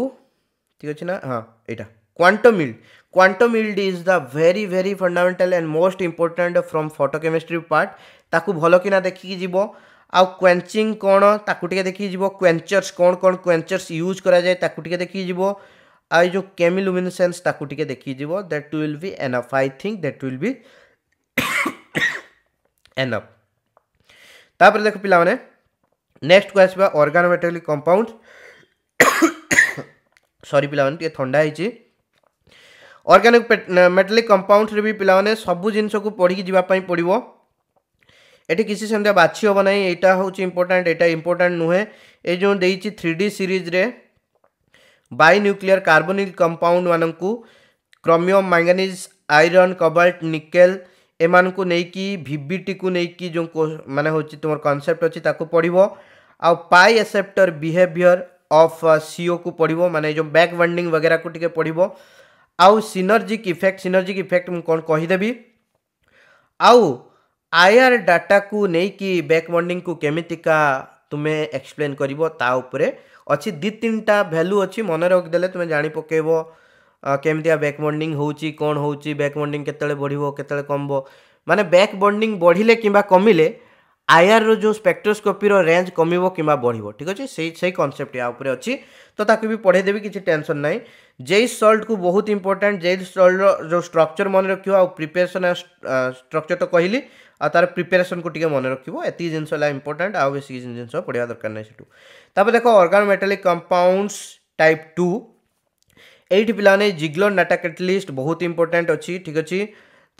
ठीक अच्छे ना हाँ यहाँ quantum yield quantum yield is the very very fundamental and most important from photochemistry part ताक भल कि देखिकी जीव आउ क्वेचिंग कौन ताकू टे देखिकी जीव क्वेंचर्स कौन कौन क्वेचर्स यूज कराए ताकू टे आई जो केमिलुमिनेसेंस ताकू टे देखिकी that will be enough I think that will be enough तापर देख पे नेक्स्ट को आसवा अर्गानोमेटालिक कंपाउंड सरी ପିଲାମାନେ ଟିକେ ଥଣ୍ଡା ହେଇଛି ଅର୍ଗାନିକ୍ ମେଟାଲିକ୍ କମ୍ପାଉଣ୍ଡରେ ବି ପିଲାମାନେ ସବୁ ଜିନିଷକୁ ପଢ଼ିକି ଯିବା ପାଇଁ ପଡ଼ିବ ଏଠି କିଛି ସେମିତିଆ ବାଛି ହେବ ନାହିଁ ଏଇଟା ହେଉଛି ଇମ୍ପୋର୍ଟାଣ୍ଟ ଏଇଟା ଇମ୍ପୋର୍ଟାଣ୍ଟ ନୁହେଁ ଏଇ ଯେଉଁ ଦେଇଛି ଥ୍ରୀ ଡି ସିରିଜ୍ରେ ବାଇ ନ୍ୟୁକ୍ଲିୟର କାର୍ବୋନିକ୍ କମ୍ପାଉଣ୍ଡମାନଙ୍କୁ chromium manganese iron cobalt nickel ଏମାନଙ୍କୁ ନେଇକି ଭିବିଟିକୁ ନେଇକି ଯେଉଁ ମାନେ ହେଉଛି ତୁମର କନସେପ୍ଟ ଅଛି ତାକୁ ପଢ଼ିବ ଆଉ ପାଇ ଏସେପ୍ଟର ବିହେଭିଅର ଅଫ୍ ସିଓକୁ ପଢ଼ିବ ମାନେ ଯେଉଁ ବ୍ୟାକ୍ ବେଣ୍ଡିଂ ବଗେରାକୁ ଟିକେ ପଢ଼ିବ ଆଉ ସିନର୍ଜିକ୍ ଇଫେକ୍ଟ ସିନର୍ଜିକ୍ ଇଫେକ୍ଟ ମୁଁ କ'ଣ କହିଦେବି ଆଉ ଆଇଆର୍ ଡାଟାକୁ ନେଇକି ବ୍ୟାକ୍ ବଣ୍ଡିଂକୁ କେମିତିକା ତୁମେ ଏକ୍ସପ୍ଲେନ୍ କରିବ ତା ଉପରେ ଅଛି ଦୁଇ ତିନିଟା ଭ୍ୟାଲୁ ଅଛି ମନେ ରଖିଦେଲେ ତୁମେ ଜାଣି ପକାଇବ କେମିତିଆ ବ୍ୟାକ୍ ବଣ୍ଡିଂ ହେଉଛି କ'ଣ ହେଉଛି ବ୍ୟାକ୍ ବଣ୍ଡିଂ କେତେବେଳେ ବଢ଼ିବ କେତେବେଳେ କମିବ ମାନେ ବ୍ୟାକ୍ ବଣ୍ଡିଂ ବଢ଼ିଲେ କିମ୍ବା କମିଲେ ଆଇଆର୍ର ଯେଉଁ ସ୍ପେକ୍ଟ୍ରୋସ୍କୋପିର ରେଞ୍ଜ କମିବ କିମ୍ବା ବଢ଼ିବ ଠିକ୍ ଅଛି ସେଇ ସେଇ କନସେପ୍ଟ ୟା ଉପରେ ଅଛି ତ ତାକୁ ବି ପଢ଼େଇଦେବି କିଛି ଟେନସନ୍ ନାହିଁ ଜେଇ ସଲ୍ଟକୁ ବହୁତ ଇମ୍ପୋର୍ଟାଣ୍ଟ ଜେଇ ସଲ୍ଟର ଯେଉଁ ଷ୍ଟ୍ରକ୍ଚର୍ ମନେ ରଖିବ ଆଉ ପ୍ରିପେରେସନ୍ ଷ୍ଟ୍ରକ୍ଚର୍ ତ କହିଲି ଆଉ ତା'ର ପ୍ରିପେରେସନ୍କୁ ଟିକେ ମନେ ରଖିବ ଏତିକି ଜିନିଷ ହେଲା ଇମ୍ପୋର୍ଟାଣ୍ଟ ଆଉ ବେଶୀ କିଛି ଜିନିଷ ପଢ଼ିବା ଦରକାର ନାହିଁ ସେଠୁ ତାପରେ ଦେଖ organometallic compounds type two ଏଇଠି ପିଲାମାନେ ଜିଗ୍ଲୋ ନାଟା କ୍ୟାଟଲିଷ୍ଟ ବହୁତ ଇମ୍ପୋର୍ଟାଣ୍ଟ ଅଛି ଠିକ୍ ଅଛି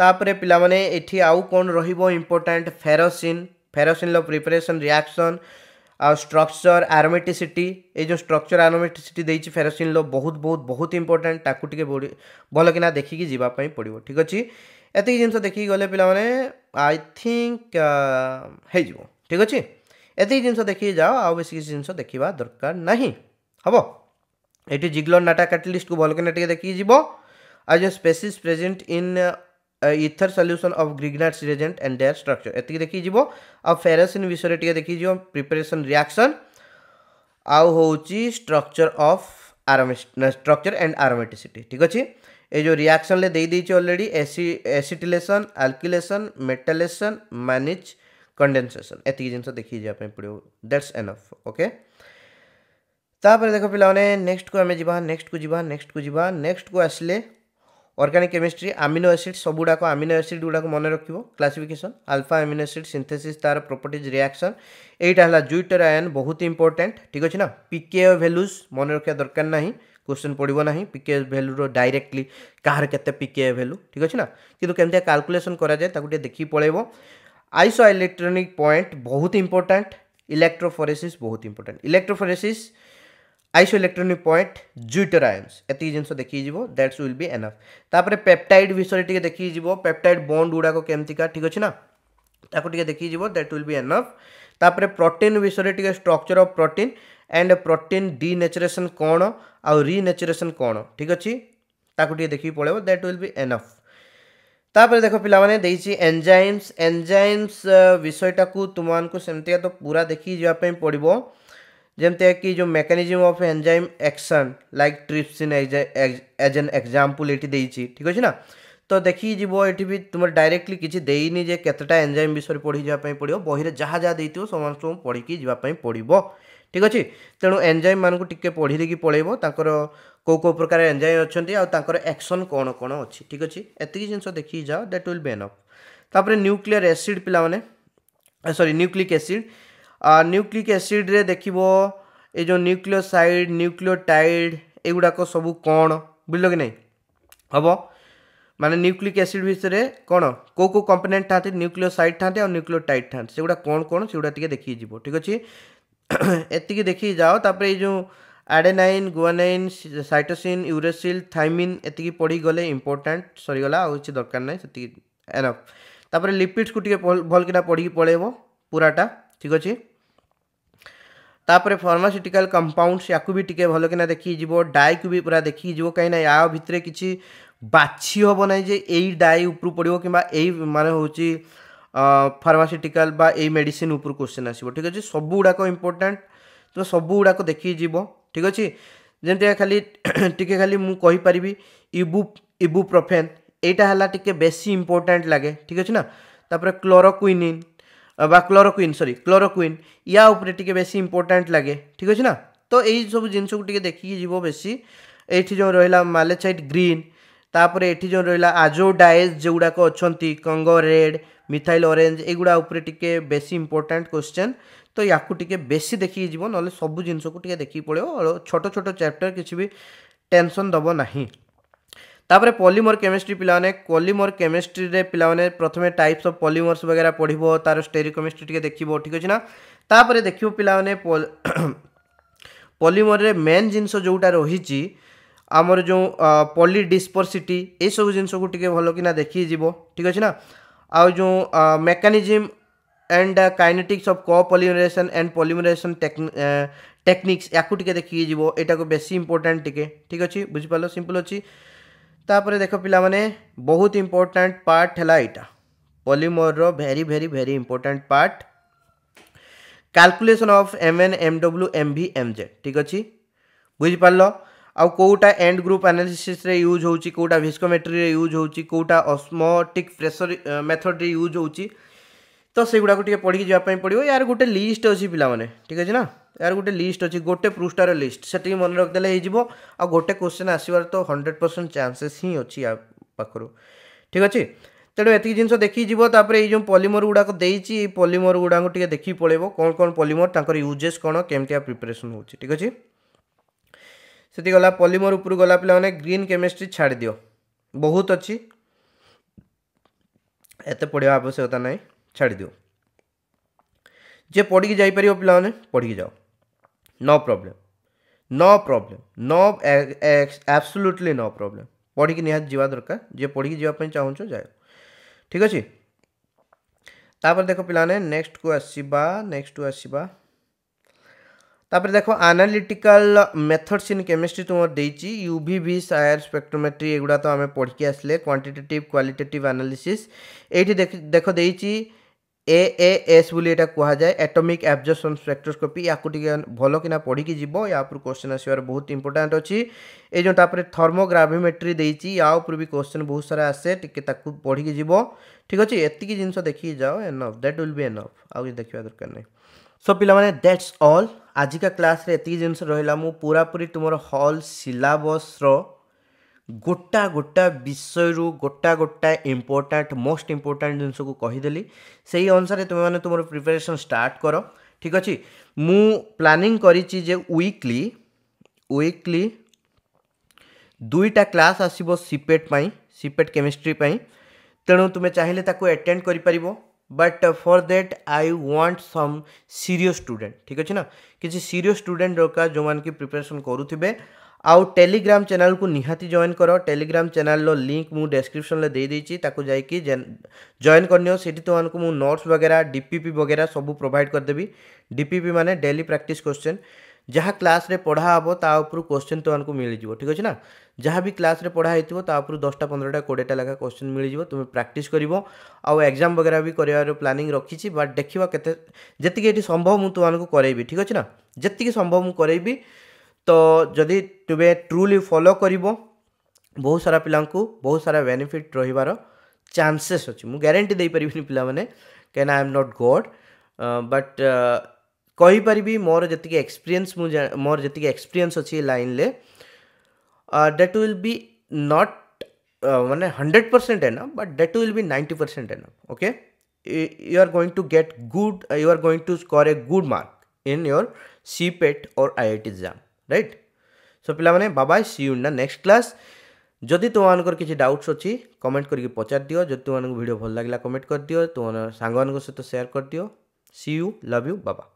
ତାପରେ ପିଲାମାନେ ଏଠି ଆଉ କ'ଣ ରହିବ important ferrocene ferrocene preparation reaction ଆଉ ଷ୍ଟ୍ରକ୍ଚର୍ ଆରୋମେଟିସିଟି ଏଇ ଯେଉଁ ଷ୍ଟ୍ରକ୍ଚର୍ ଆରୋମେଟିସିଟି ଦେଇଛି ଫେରୋସିନ୍ ଲ ବହୁତ ବହୁତ ବହୁତ ଇମ୍ପୋର୍ଟାଣ୍ଟ ତାକୁ ଟିକେ ଭଲକିନା ଦେଖିକି ଯିବା ପାଇଁ ପଡ଼ିବ ଠିକ୍ ଅଛି ଏତିକି ଜିନିଷ ଦେଖିକି ଗଲେ ପିଲାମାନେ ଆଇ ଥିଙ୍କ ହେଇଯିବ ଠିକ୍ ଅଛି ଏତିକି ଜିନିଷ ଦେଖିକି ଯାଅ ଆଉ ବେଶୀ କିଛି ଜିନିଷ ଦେଖିବା ଦରକାର ନାହିଁ ହେବ ଏଠି ଜିଗ୍ଲନ୍ ନାଟା କାଟାଲିଷ୍ଟକୁ ଭଲକିନା ଟିକେ ଦେଖିକି ଯିବ ଆଉ ଯେଉଁ species present in ether solution of Grignard reagent and their structure एति देखी आ फेरेसीन विषय देखी प्रिपेरेसन रियाक्शन आउ हूँ structure of aromatic structure and aromaticity ठीक अच्छे ये जो रियाक्शन ले अलरेडी एसीटिलेसन आल्किलेसन मेटालेसन मानिज कंडेनसेसन एति जिन देखा पड़ो दैट्स एनफ ओके देख पे नेक्स्ट को आम जा को जी नेक्स्ट को जी नेक्स्ट को आसे অর্গানিক কেমিস্ট্রি আমিনো এসিড সবুড়াক আমিনো এসিড গুড়াক মনে রাখব classification alpha amino acid synthesis তার প্রপর্টিজ রিয়াকশন এইটা হল জুইটর আয়ন বহুত ইম্পর্টাট ঠিক আছে না পিকে ভ্যালুজ মনে রাখা দরকার না क्वेश्चन पड़ो ना पिके भैल्यूर डायरेक्टली कार के पिके भैल्यू ठीक अच्छे ना कि कमी कालकुलेसन कराए देखिए पलैब आइसो इलेक्ट्रोनिक पॉइंट बहुत इंपोर्टाट इलेक्ट्रोफोरेसीस बहुत important electrophoresis isoelectronic point zwitterions एत जिन देखी दैट्स विल बी एनफ तापर पेप्टाइड विषय टी देखी पेप्टाइड बंड गुड़ाक केमतिका ठीक अच्छे ना ताको देखी दैट विल बी एनफ तापर प्रोटीन विषय टी structure of protein and protein denaturation कौन आउ रीनेचुरेसन कौन ठीक अच्छे ताको देखिए पलब दैट विल बी एनफ तापर देख पाने एंजाइम्स एंजाइम्स विषयटा को तुमको सेमती तो पूरा देखी जावाप पड़ो જેમ તે કીધું mechanism of enzyme action like trypsin as an example ଏଠି ଦେଇଛି ଠିକ୍ ଅଛି ନା ତ ଦେଖିକି ଯିବ ଏଠି ବି ତୁମର ଡାଇରେକ୍ଟଲି କିଛି ଦେଇନି ଯେ କେତେଟା ଏନ୍ଜାଇମ୍ ବିଷୟରେ ପଢ଼ି ଯିବା ପାଇଁ ପଡ଼ିବ ବହିରେ ଯାହା ଯାହା ଦେଇଥିବ ସମସ୍ତଙ୍କୁ ପଢ଼ିକି ଯିବା ପାଇଁ ପଡ଼ିବ ଠିକ୍ ଅଛି ତେଣୁ ଏନ୍ଜାଇମ୍ ମାନଙ୍କୁ ଟିକେ ପଢ଼ି ଦେଇକି ପଳେଇବ ତାଙ୍କର କେଉଁ କେଉଁ ପ୍ରକାର ଏନ୍ଜାଇମ୍ ଅଛନ୍ତି ଆଉ ତାଙ୍କର ଆକ୍ସନ୍ କ'ଣ କ'ଣ ଅଛି ଠିକ୍ ଅଛି ଏତିକି ଜିନିଷ ଦେଖିକି ଯାଅ ଦ୍ୟାଟ୍ ୱିଲ୍ ବି ଏନଫ୍ ତାପରେ ନ୍ୟୁକ୍ଲିୟର୍ ଏସିଡ଼୍ ପିଲାମାନେ ସରି ନ୍ୟୁକ୍ଲିକ୍ ଏସିଡ଼୍ ନ୍ୟୁକ୍ଲିକ୍ ଏସିଡ଼୍ରେ ଦେଖିବ ଏ ଯେଉଁ ନ୍ୟୁକ୍ଲିଓସାଇଡ଼୍ ନ୍ୟୁକ୍ଲିଓଟାଇଡ଼୍ ଏଗୁଡ଼ାକ ସବୁ କ'ଣ ବୁଝିଲ କି ନାହିଁ ହେବ ମାନେ ନ୍ୟୁକ୍ଲିକ୍ ଏସିଡ଼୍ ଭିତରେ କ'ଣ କେଉଁ କେଉଁ କମ୍ପୋନେଣ୍ଟ ଥାନ୍ତି ନ୍ୟୁକ୍ଲିଓସାଇଡ଼୍ ଥାନ୍ତି ଆଉ ନ୍ୟୁକ୍ଲିଓଟାଇଡ଼୍ ଥାନ୍ତି ସେଗୁଡ଼ା କ'ଣ କ'ଣ ସେଗୁଡ଼ା ଟିକେ ଦେଖିକି ଯିବ ଠିକ୍ ଅଛି ଏତିକି ଦେଖିକି ଯାଅ ତାପରେ ଏଇ ଯେଉଁ ଆଡ଼େନାଇନ୍ ଗୁଆନାଇନ୍ ସାଇଟୋସିନ୍ ୟୁରେସିଲ୍ ଥାଇମିନ୍ ଏତିକି ପଢ଼ିଗଲେ ଇମ୍ପୋର୍ଟାଣ୍ଟ ସରିଗଲା ଆଉ କିଛି ଦରକାର ନାହିଁ ସେତିକି ଏନଫ୍ ତାପରେ ଲିପିଡ୍ସକୁ ଟିକେ ଭଲକିନା ପଢ଼ିକି ପଳେଇବ ପୁରାଟା ଠିକ୍ ଅଛି ତାପରେ ଫାର୍ମାସ୍ୟୁଟିକାଲ କମ୍ପାଉଣ୍ଡସ୍ ୟାକୁ ବି ଟିକେ ଭଲ କିନା ଦେଖିଯିବ ଡାଏକୁ ବି ପୁରା ଦେଖିଯିବ କାହିଁକିନା ୟା ଭିତରେ କିଛି ବାଛି ହେବ ନାହିଁ ଯେ ଏଇ ଡାଏ ଉପରୁ ପଡ଼ିବ କିମ୍ବା ଏଇ ମାନେ ହେଉଛି ଫାର୍ମାସ୍ୟୁଟିକାଲ ବା ଏଇ ମେଡ଼ିସିନ୍ ଉପରୁ କୋଶ୍ଚିନ୍ ଆସିବ ଠିକ୍ ଅଛି ସବୁଗୁଡ଼ାକ ଇମ୍ପୋର୍ଟାଣ୍ଟ ତ ସବୁଗୁଡ଼ାକ ଦେଖିଯିବ ଠିକ୍ ଅଛି ଯେମିତିକା ଖାଲି ଟିକେ ଖାଲି ମୁଁ କହିପାରିବି ଇବୁ ଇବୁପ୍ରୋଫେନ୍ ଏଇଟା ହେଲା ଟିକେ ବେଶୀ ଇମ୍ପୋର୍ଟାଣ୍ଟ ଲାଗେ ଠିକ୍ ଅଛି ନା ତାପରେ କ୍ଲୋରୋକୁଇନିନ୍ বা ক্লোরোকুইন সরি ক্লোরোকুইন ইয়া উপরে টিকে বেশি ইম্পর্টাট লাগে ঠিক আছে না তো এই সব জিনিসকে টিকে দেখিকি যাব বেশি এইটি যে রহিলা মালেচাইট গ্রিন তাপরে এটি যে রহিলা আজোডাইজ যেগুড়াক অনেক কঙ্গো রেড মিথাইল অরেঞ্জ এইগুড়া উপরে টিকে বেশি ইম্পর্টাট কোশ্চেন তো ইয়াকু টিকে বেশি দেখিকি যাব নহলে সবু জিনিসকে টিকে দেখিকি পড়ব ছোট ছোট চ্যাপ্টর কিছু বি টেনশন দেব না ତାପରେ ପଲିମର କେମିଷ୍ଟ୍ରି ପିଲାମାନେ ପଲିମର କେମିଷ୍ଟ୍ରିରେ ପିଲାମାନେ ପ୍ରଥମେ ଟାଇପ୍ସ ଅଫ୍ ପଲିମର୍ସ ବଗେରା ପଢ଼ିବ ତାର ଷ୍ଟେରି କେମିଷ୍ଟ୍ରି ଟିକେ ଦେଖିବ ଠିକ୍ ଅଛି ନା ତାପରେ ଦେଖିବ ପିଲାମାନେ ପଲିମରରେ ମେନ୍ ଜିନିଷ ଯେଉଁଟା ରହିଛି ଆମର ଯେଉଁ ପଲି ଡିସ୍ପର୍ସିଟି ଏସବୁ ଜିନିଷକୁ ଟିକେ ଭଲ କିନା ଦେଖିଯିବ ଠିକ୍ ଅଛି ନା ଆଉ ଯେଉଁ mechanism and kinetics of copolymerization and polymerization techniques या देखिए जीव एटा को बेस इंपोर्टां टी ठीक अच्छे बुझीपार सिंपल अच्छी तापर देख पाने बहुत इम्पोर्टाट पार्ट है यहाँ polymer very very very important part calculation of M N M W M V M Z ठीक अच्छे बुझिपार आउ कौटा एंड ग्रुप आनालीसीस यूज होटा भिस्कोमेट्री यूज होटा अस्मोटिक प्रेसर मेथड यूज हो तो से गुड़ाक पढ़ी जावाप पड़ो यार गोटे लिस्ट अच्छी पिला ठीक अच्छे ना ଏହାର ଗୋଟେ ଲିଷ୍ଟ ଅଛି ଗୋଟେ ପୃଷ୍ଠାର ଲିଷ୍ଟ ସେତିକି ମନେ मन ହେଇଯିବ ଆଉ ଗୋଟେ କୋଶ୍ଚିନ୍ ଆସିବାର ତ हंड्रेड ପରସେଣ୍ଟ ଚାନ୍ସେସ୍ ହିଁ ଅଛି ଆ ପାଖରୁ ଠିକ୍ ଅଛି ତେଣୁ ଏତିକି ଜିନିଷ ଦେଖିକି ଯିବ ତାପରେ ଏଇ ଯେଉଁ ପଲିମର ଗୁଡ଼ାକ ଦେଇଛି ଏଇ ପଲିମର ଗୁଡ଼ାକ ଟିକେ ଦେଖିକି ପଳେଇବ କ'ଣ କ'ଣ ପଲିମର ତାଙ୍କର ୟୁଜେସ୍ କ'ଣ କେମିତିଆ ପ୍ରିପାରେସନ୍ ହେଉଛି ଠିକ୍ ଅଛି ସେଠି ଗଲା ପଲିମର ଉପରୁ ଗଲା ପିଲାମାନେ ଗ୍ରୀନ୍ କେମିଷ୍ଟ୍ରି ଛାଡ଼ିଦିଅ ବହୁତ ଅଛି ଏତେ ପଢ଼ିବା ଆବଶ୍ୟକତା ନାହିଁ ଛାଡ଼ିଦିଅ ଯିଏ ପଢ଼ିକି ଯାଇପାରିବ ପିଲାମାନେ ପଢ଼ିକି ଯାଅ no problem. No problem. No absolutely no problem. पढ़ी निहत जीवा दरकार जी पढ़ी जावाप छ जाय ठीक अच्छे तापर तो देख पे नेक्स्ट को आसवा नेक्स्ट को आसीबा तापर देख एनालिटिकल मेथड्स इन केमिस्ट्री तुम यूवी यूभीवी सायर स्पेक्ट्रोमेट्री एगुड़ा तो आम पढ़ी आसले क्वांटिटेटिव क्वालिटेटिव एनालिसिस ये देख देछि ଏ ଏ ଏସ୍ ବୋଲି ଏଇଟା କୁହାଯାଏ ଆଟମିକ୍ ଆବଜର୍ପସନ୍ ସ୍ପେକ୍ଟ୍ରୋସ୍କୋପି ୟାକୁ ଟିକେ ଭଲ କିନା ପଢ଼ିକି ଯିବ ୟା ଉପରୁ କୋଶ୍ଚିନ୍ ଆସିବାର ବହୁତ ଇମ୍ପୋର୍ଟାଣ୍ଟ ଅଛି ଏ ଯେଉଁ ତାପରେ ଥର୍ମୋଗ୍ରାଭିମେଟ୍ରି ଦେଇଛି ୟା ଉପରୁ ବି କୋଶ୍ଚିନ୍ ବହୁତ ସାରା ଆସେ ଟିକେ ତାକୁ ପଢ଼ିକି ଯିବ ଠିକ୍ ଅଛି ଏତିକି ଜିନିଷ ଦେଖିକି ଯାଅ enough that will be enough ଆଉ କିଛି ଦେଖିବା ଦରକାର ନାହିଁ ସୋ ପିଲାମାନେ ଦ୍ୟାଟ୍ସ ଅଲ୍ ଆଜିକା କ୍ଲାସ୍ରେ ଏତିକି ଜିନିଷ ରହିଲା ମୁଁ ପୁରାପୁରି ତୁମର ହଲ୍ ସିଲାବସ୍ର ଗୋଟା ଗୋଟା ବିଷୟରୁ ଗୋଟା ଗୋଟା ଇମ୍ପୋର୍ଟାଣ୍ଟ ମୋଷ୍ଟ ଇମ୍ପୋର୍ଟାଣ୍ଟ ଜିନିଷକୁ କହିଦେଲି ସେଇ ଅନୁସାରେ ତୁମେମାନେ ତୁମର ପ୍ରିପାରେସନ୍ ଷ୍ଟାର୍ଟ କର ଠିକ୍ ଅଛି ମୁଁ ପ୍ଲାନିଂ କରିଛି ଯେ ୱିକ୍ଲି ୱିକ୍ଲି ଦୁଇଟା କ୍ଲାସ୍ ଆସିବ ସିପେଟ୍ ପାଇଁ ସିପେଟ୍ କେମିଷ୍ଟ୍ରି ପାଇଁ ତେଣୁ ତୁମେ ଚାହିଁଲେ ତାକୁ ଆଟେଣ୍ଡ କରିପାରିବ but for that I want some serious student ଠିକ୍ ଅଛି ନା କିଛି ସିରିୟସ୍ ଷ୍ଟୁଡେଣ୍ଟ ଦରକାର ଯେଉଁମାନେ କି ପ୍ରିପାରେସନ୍ କରୁଥିବେ आउ टेलीग्राम चैनल को निहाती जॉइन करो टेलीग्राम चैनल रो लिंक मु डिस्क्रिप्शन ले दे देछि ताकू जाई कि जॉइन करनियो सेठी तुमन को मु नोट्स वगैरह डीपीपी वगैरह सब प्रोवाइड कर देबी डीपीपी माने डेली प्रैक्टिस क्वेश्चन जहाँ क्लास रे पढ़ा हम ता ऊपर क्वेश्चन तुमको तो मिल जाव ठीक अच्छे ना जहाँ भी क्लास रे पढ़ा होती ता ऊपर दसटा पंद्रह कोड़ेटा लेखा क्वेश्चन मिल जाव तुम प्राक्ट कर आग्जाम वगैरह भी कर प्लानिंग रखी बट देखा के जी संभव मुझे तुमको करेबी ठीक अच्छे ना जी संभव मुझे करेबी तो जदि तुम्हें ट्रुली फलो कर बहुत सारा पिला बहुत सारा बेनिफिट रहीबार चांसेस अच्छे मुझे ग्यारंटी दे पार पे कहीं ना I am not God but कहीपरि मोर जी एक्सपीरियंस मोर जी एक्सपीरियंस अच्छे लाइन ले डेट विल बी नॉट मैंने हंड्रेड परसेंट है ना but that will be ninety percent है ना okay you are going to get good you are going to score a good mark in your CPET और I I T exam right so পিলামানে বাবা see you in the next class যদি তোমাদের কিছু ডাউটস অছি কমেন্ট করি পচার দিও যদি তোমাদের ভিডিও ভাল লাগিলা কমেন্ট করে দিও তোমার সাংগ সহ সেয়ার করে দিও সি ইউ লভ ইউ বাবা